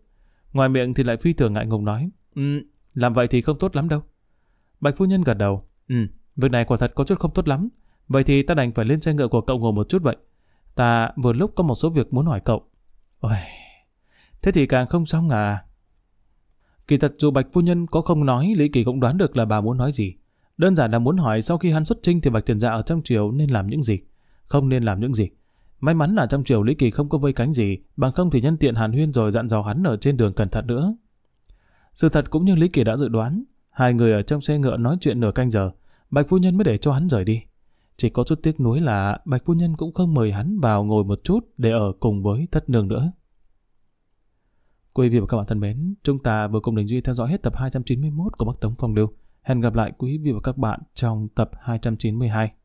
Ngoài miệng thì lại phi thường ngại ngùng nói, um, làm vậy thì không tốt lắm đâu. Bạch phu nhân gật đầu, ừ, um, việc này quả thật có chút không tốt lắm. Vậy thì ta đành phải lên xe ngựa của cậu ngồi một chút vậy. Ta vừa lúc có một số việc muốn hỏi cậu. Ôi, thế thì càng không xong à. Kỳ thật dù Bạch Phu Nhân có không nói, Lý Kỳ cũng đoán được là bà muốn nói gì. Đơn giản là muốn hỏi sau khi hắn xuất trinh thì Bạch Tiền Dạ ở trong triều nên làm những gì, không nên làm những gì. May mắn là trong triều Lý Kỳ không có vây cánh gì, bằng không thì nhân tiện Hàn Huyên rồi dặn dò hắn ở trên đường cẩn thận nữa. Sự thật cũng như Lý Kỳ đã dự đoán, hai người ở trong xe ngựa nói chuyện nửa canh giờ, Bạch Phu Nhân mới để cho hắn rời đi. Chỉ có chút tiếc nuối là Bạch Phu Nhân cũng không mời hắn vào ngồi một chút để ở cùng với thất nương nữa. Quý vị và các bạn thân mến, chúng ta vừa cùng Đình Duy theo dõi hết tập 291 của Bắc Tống Phong Lưu. Hẹn gặp lại quý vị và các bạn trong tập 292.